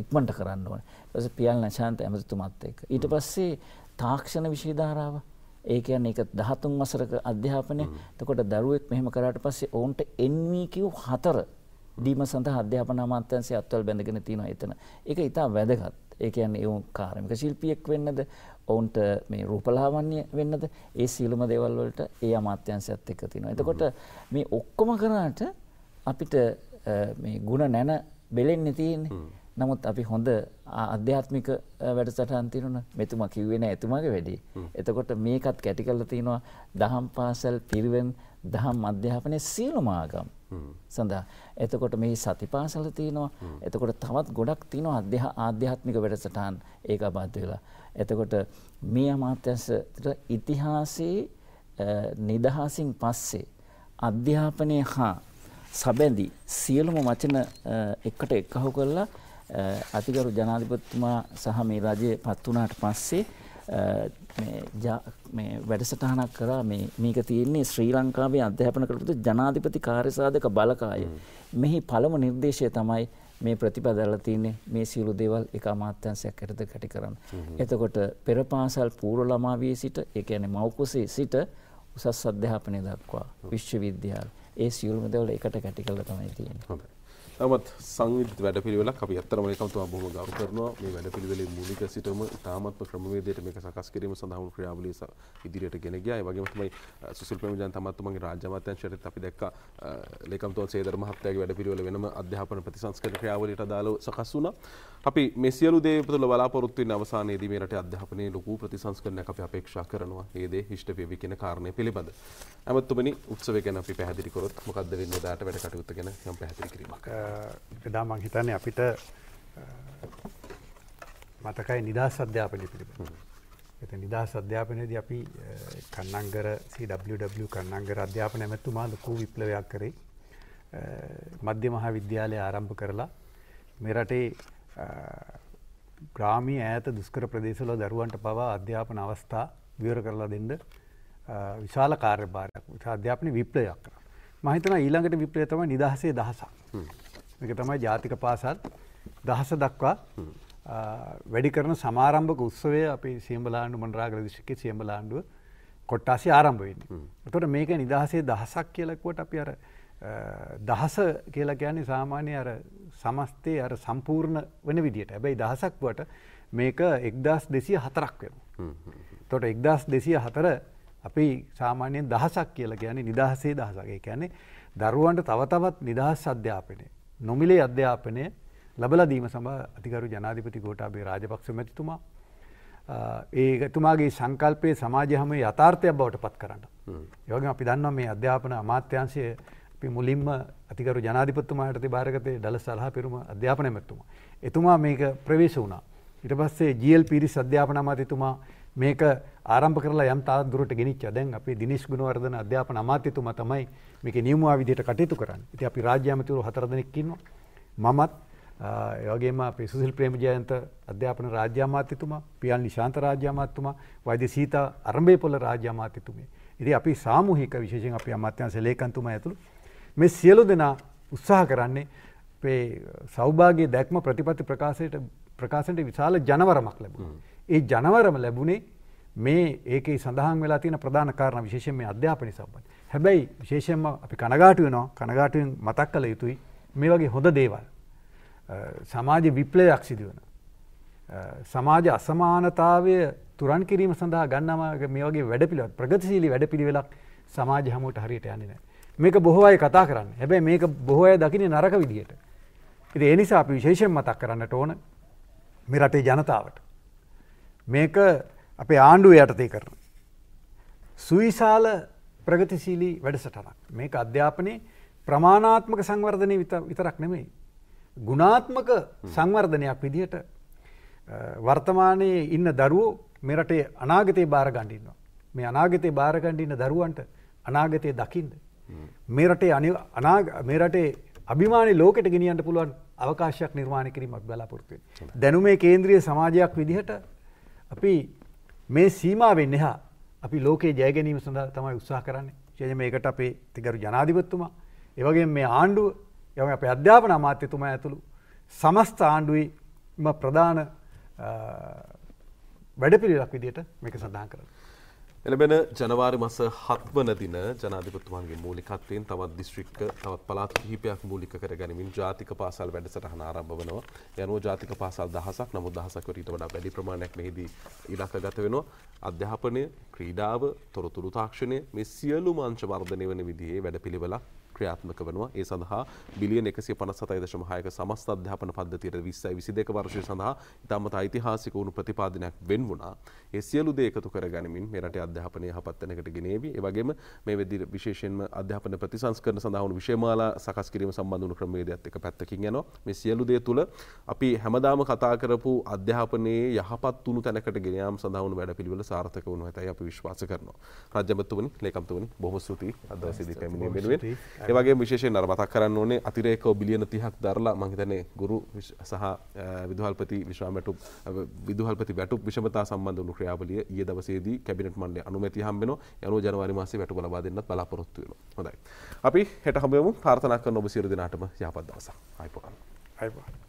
ඉක්මනට කරන්න ඕනේ. ඊට පස්සේ පියල් නැෂාන්ත ඇමතිතුමාත් එක්ක. ඊට පස්සේ තාක්ෂණ විෂය ධාරාව ඒ කියන්නේ ඒක 13 වසරක අධ්‍යාපනය. එතකොට දරුවෙක් මෙහෙම කරාට පස්සේ ඔවුන්ට NVQ 4 දීම සඳහා අධ්‍යාපන අමාත්‍යාංශය අත්වල බැඳගෙන තියෙනවා එතන. ඒක ඊට වඩා වැදගත්. ඒකයන් එවුන් කාරමික ශිල්පියෙක් වෙන්නද ඔවුන්ට මේ රූපලාවන්‍ය වෙන්නද ඒ සීලුම දෙවල්වලට ඒ අමාත්‍යංශයත් එක්ක තිනවා. එතකොට මේ ඔක්කොම කරාට අපිට ගුණ නැන බෙලෙන්නේ තියෙන්නේ. නමුත් අපි හොඳ අධ්‍යාත්මික වැඩසටහන් තියෙනවා මෙතුමා කිව්වේ නෑ එතුමාගේ වැඩි. එතකොට මේකත් කැටි කරලා තිනවා දහම් පාසල් පිරිවෙන් දහම් අධ්‍යාපනයේ සීලම ආගම්. සඳහා. එතකොට මේ සතිපාසල තියෙනවා. එතකොට තවත් ගොඩක් තියෙනවා අධ්‍යා ආධ්‍යාත්මික වැඩසටහන් ඒක අබාධ වෙලා. එතකොට මේ අමාත්‍යංශයට ඉතිහාසයේ නිදහසින් පස්සේ අධ්‍යාපනය හා සබැඳි සියලුම වචන එකට එකහු කරලා අතිගරු ජනාධිපතිතුමා සහ මේ රජය පත් වුණාට පස්සේ මේ වැඩසටහනක් කරා මේ මේක තියෙන්නේ ශ්‍රී ලංකාවේ අධ්‍යාපන කරපුතු ජනාධිපති කාර්යසාධක බලකාය. මෙහි පළම නිර්දේශය තමයි මේ ප්‍රතිපදල තියන්නේ මේ සියලු දේවල් එක අමාත්‍යන්සයක් ඇටද කටි කරන්න. එතකොට පෙරපාසල් පූර්ව ළමා වී සිට එක ඇන මවකුසේ සිට උසස් අධ්‍යාපනය දක්වා විශ්වවිද්‍යාල ඒ සියලුම දෙවල එකට කැටි කළ තමයි තියෙන. තමත් සංවිධ වැඩ පිළිවෙලක් අපි ඇත්තරම එකතුවා බොහොම ගරු කරනවා මේ වැඩ පිළිවෙලේ මූලික සිටම ඉතාමත්ම ක්‍රමවේදයට මේක සකස් කිරීම සඳහා වුණු ක්‍රියාවලිය ඉදිරියට ගෙන ගියා. ඒ වගේම තමයි සුසිල් ප්‍රේමජාන් තමත් මගේ රාජ්‍ය අමාත්‍යංශයට අපි දැක්කා ලේකම්තුමා සේදර මහත්තයාගේ වැඩ පිළිවෙල වෙනම අධ්‍යාපන ප්‍රතිසංස්කරණ ක්‍රියාවලියට අදාළව සකස් වුණා. අපි මේ සියලු දේ තුළ බලාපොරොත්තු වෙන අවසානයේදී මේ රටේ අධ්‍යාපනයේ ලොකු ප්‍රතිසංස්කරණයක් අපි අපේක්ෂා කරනවා. ඒ දේ ඉෂ්ට වේවි කියන කාරණය පිළිබඳ. ඇමතුමනි උත්සවය ගැන අපි පැහැදිලි කරොත් මොකද්ද වෙන්නේ දාට වැඩ කටයුතු ගැන යම් පැහැදිලි කිරීමක්. එදා මං හිතන්නේ අපිට මතකයි නිදහස් අධ්‍යාපනය පිළිබඳ. එත නිදහස් අධ්‍යාපනයේද අපි කන්නංගර CWW කන්නංගර අධ්‍යාපන ඇමැතුමා ලොකු විප්ලවයක් කරේ. මධ්‍ය මහා විද්‍යාලය ආරම්භ කරලා මෙරටේ ග්‍රාමී ඈත දුස්කර ප්‍රදේශවල දරුවන්ට පවා අධ්‍යාපන අවස්ථා විවර කරලා දෙන්න විශාල කාර්යභාරයක් අධ්‍යාපන විප්ලයක් කර. මහිතන ඊළඟට විප්ලය තම නිදහසේ දහසක්. මේක තමයි ජාතික පාසත් දහස දක්වා වැඩි කරන සමාරම්භක උත්සවය අපි සියම්බලාණ්ඩු මන්රාගර දිශික සියම්බලාණ්ඩුව කොට්ටාසි ආරම්භ වෙන්නේ. එතකොට මේක නිදහසේ දහසක් කියලකුවට අපි අර දහස කියලා කියන්නේ සාමාන්‍ය අර සමස්තය අර සම්පූර්ණ වෙන විදිහට. හැබැයි දහසක් වට මේක 1204ක් වෙනවා. එතකොට 1204 අපි සාමාන්‍යයෙන් දහසක් කියලා කියන්නේ නිදහසේ දහසක්. ඒ කියන්නේ දරුවන්ට තව තවත් නිදහස් අධ්‍යාපනය නොමිලේ අධ්‍යාපනය ලබලදීම සඳ අතිකරු ජනාධිපති ගෝටාබේ රාජපක්ෂ මැතිතුමා ඒගතුමාගේ සංකල්පය සමාජ හම යථාර්ථයක් බවට පත් කරන්න. යෝගම අපි දන්නවා මේ අධ්‍යාපන අමාත්‍යංශය අපි මුලින්ම අතිකරු ජනාධිපත්තුමා යටති භාරකතය ඩල සලහ පිරුම අධ්‍යාපන මැත්තුම. එතුමා මේක ප්‍රවේශ වුණා. ඉට පස්සේ ජියල් පිරි e අධ්‍යාපන අමාතිතුමා මේක ආරම්භ කරලා යම් තාත් දුරට ගෙනනිච්ච දැන් අපි දිනිශ් ගුණවර්ධන අධ්‍යාපන අමාත්‍යතුමා තමයි මේක නියමුවා විදිහට කටයුතු කරන්නේ. ඉතින් අපි රාජ්‍ය අමාත්‍යවරු හතර දෙනෙක් ඉන්නවා. මමත් ඒ වගේම අපි සුසිල් ප්‍රේමජයන්ත අධ්‍යාපන රාජ්‍ය අමාත්‍යතුමා, පියල් නිශාන්ත රාජ්‍ය අමාත්‍යතුමා, වෛද්‍ය සීතා අරඹේපොළ රාජ්‍ය අමාත්‍යතුමිය. ඉතින් අපි සාමූහික විශේෂයෙන් අපි අමාත්‍යාංශ ලේකම්තුමා ඇතුළු මේ සියලු දෙනා උත්සාහ කරන්නේ අපේ සෞභාගයේ දැක්ම ප්‍රතිපත්ති ප්‍රකාශයට ප්‍රකාශනට විශාල ජනවරමක් ලැබුණා. ඒ ජනවරම ලැබුණේ මේ ඒක සඳහන් වෙලා තින ප්‍රධාන කාරණ විශේෂෙන් මේ අධ්‍යාපනි සම්බන් හැබැයි විශේෂයෙන්ම අපි කනගාටුවනවා කනගාටුවෙන් මතක් කළ යුතුයි මේ වගේ හොඳ දේවල් සමාජ විප්ලයක් සිදි වන සමාජ අසමානතාවය තුරන් කිරීම සඳහා ගන්නම මේ වගේ වැඩපිළිවත් ප්‍රගතිශීලි වැඩපිළිවෙලක් සමාජ හමුවට හරියට යන්නේ නැහැ මේක බොහෝ අය කතා කරන්න හැබැයි මේක බොහෝ අය දකින්නේ නරක විදියට ඉතින් ඒ නිසා අපි විශේෂයෙන් මතක් කරන්නට ඕන මේ රටේ ජනතාවට මේක අපේ ආණ්ඩුව යටතය කරන. සුවිශාල ප්‍රගතිශීලී වැඩසටනක් මේක අධ්‍යාපනයේ ප්‍රමාණාත්මක සංවර්ධනය විතරක් නෙමෙයි. ගුණාත්මක සංවර්ධනයක් විදිහට වර්තමානයේ ඉන්න දරුවෝ මෙරටේ අනාගතයේ බාරගණ්ඩින්නවා. මේ අනාගතයේ බාරගණ්ඩින්න දරුවන්ට අනාගතය දකිින්ද. මේරටේ මේරටේ අභිමාන ලෝකට ගෙනියන්ට පුළුවන් අවකාශයක් නිර්මාණ කිරීමක් බලාපොරත්තුවේ. දැනුමේ කේන්ද්‍රිය සමාජයක් විදිහට අපි මේ සීමාවෙන් එහා අපි ලෝකයේ ජයගැනීම සඳහා තමයි උත්සාහ කරන්නේ ජය මේකට අපේ තිකරු ජනාධිපත්තුමා ඒවගේ මේ ආණ්ඩුව එම අප අධ්‍යාපන අමාත්‍යතුමා ඇතුළු සමස්ත ආණ්ඩුවේ ප්‍රධාන වැඩපිළිලක් විදියට මේක සඳහන් කරන. එළබෙන ජනවාරි මස හත්වන දින ජනාධිපතුමාන්ගේ මූලිකත්වයෙන් තවත් දිස්ශ්‍රික්ක තවත් පලාත් කිහිපයක් මූලික කර ගැනීමින් ජාතික පාසල් වැඩසටහන ආරම්භ වනවා යනුව ජාතික පාසල් දහසක් නමුත් දහසක් වරීට වඩා වැඩි ප්‍රමාණයක් මෙහිදී ඉලක්ක ගත වෙනවා අධ්‍යාපනය ක්‍රීඩාව තොරතුරු තාක්ෂණය මේ සියලු මංශ වර්ධනය වන විදිහේ වැඩ පිළිවෙලක් ක්‍රියාත්මක වනවා ඒ සඳහා බිලියන එකසි පනස්සතයි දශමහයක සමස්ත අධ්‍යාපන පද්ධතියට විස්සයි විසි දෙක වර්ෂය සඳහා ඉතාමත ඓතිහාසික වුණු ප්‍රතිපාදනයක් වෙන් වුණා ඒ සියලු දේ එකතු කරගනිමින් මේ රටේ අධ්‍යාපනය යහපත්වනකට ගෙනේවි ඒ වගේම මේ වෙදි විශේෂයෙන්ම අධ්‍යාපන ප්‍රතිසංස්කරණ සඳහා වුණු විෂයමාලා සකස් කිරීම සම්බන්ධ වුණු ක්‍රමවේදයත් එක පැත්තකින් යනවා මේ සියලු දේ තුළ අපි හැමදාම කතා කරපු අධ්‍යාපනයේ යහපත් වුණු තැනකට ගෙනයාම් සඳහන් වැඩ පිළිවෙල සාර්ථක වුණු ඇතයි අපි විශ්වාස කරනවා රජමතුවනි ලේකම්තුවනි බොහොම සුති අදවසිදී පැමිණීම වෙනුවෙන් ඒවගේ විශේෂෙන් අර මතක් කරන්න ඕනේ අතිරේක බිලියන තිහක් දරලා මංහිතනේ ගුරු සහ විදුහල්පති විශ්වාමටු විදුහල්පති වැටු විෂමතා සම්බන්ධ වුණු ක්‍රියාවලිය ඊයේ දවසේදී කැබිනට් මණ්ඩලය අනුමැතිය හම්බෙන යනු ජනවාරි මාසේ වැටු ලබා දෙන්නත් බලාපොරොත්තු වෙනවා. හොඳයි. අපි හෙට හම්බෙමු. ප්‍රාර්ථනා කරන ඔබ සියලු දෙනාටම යහපත් දවසක්. ආයිපොකන්. ආයිපොකන්.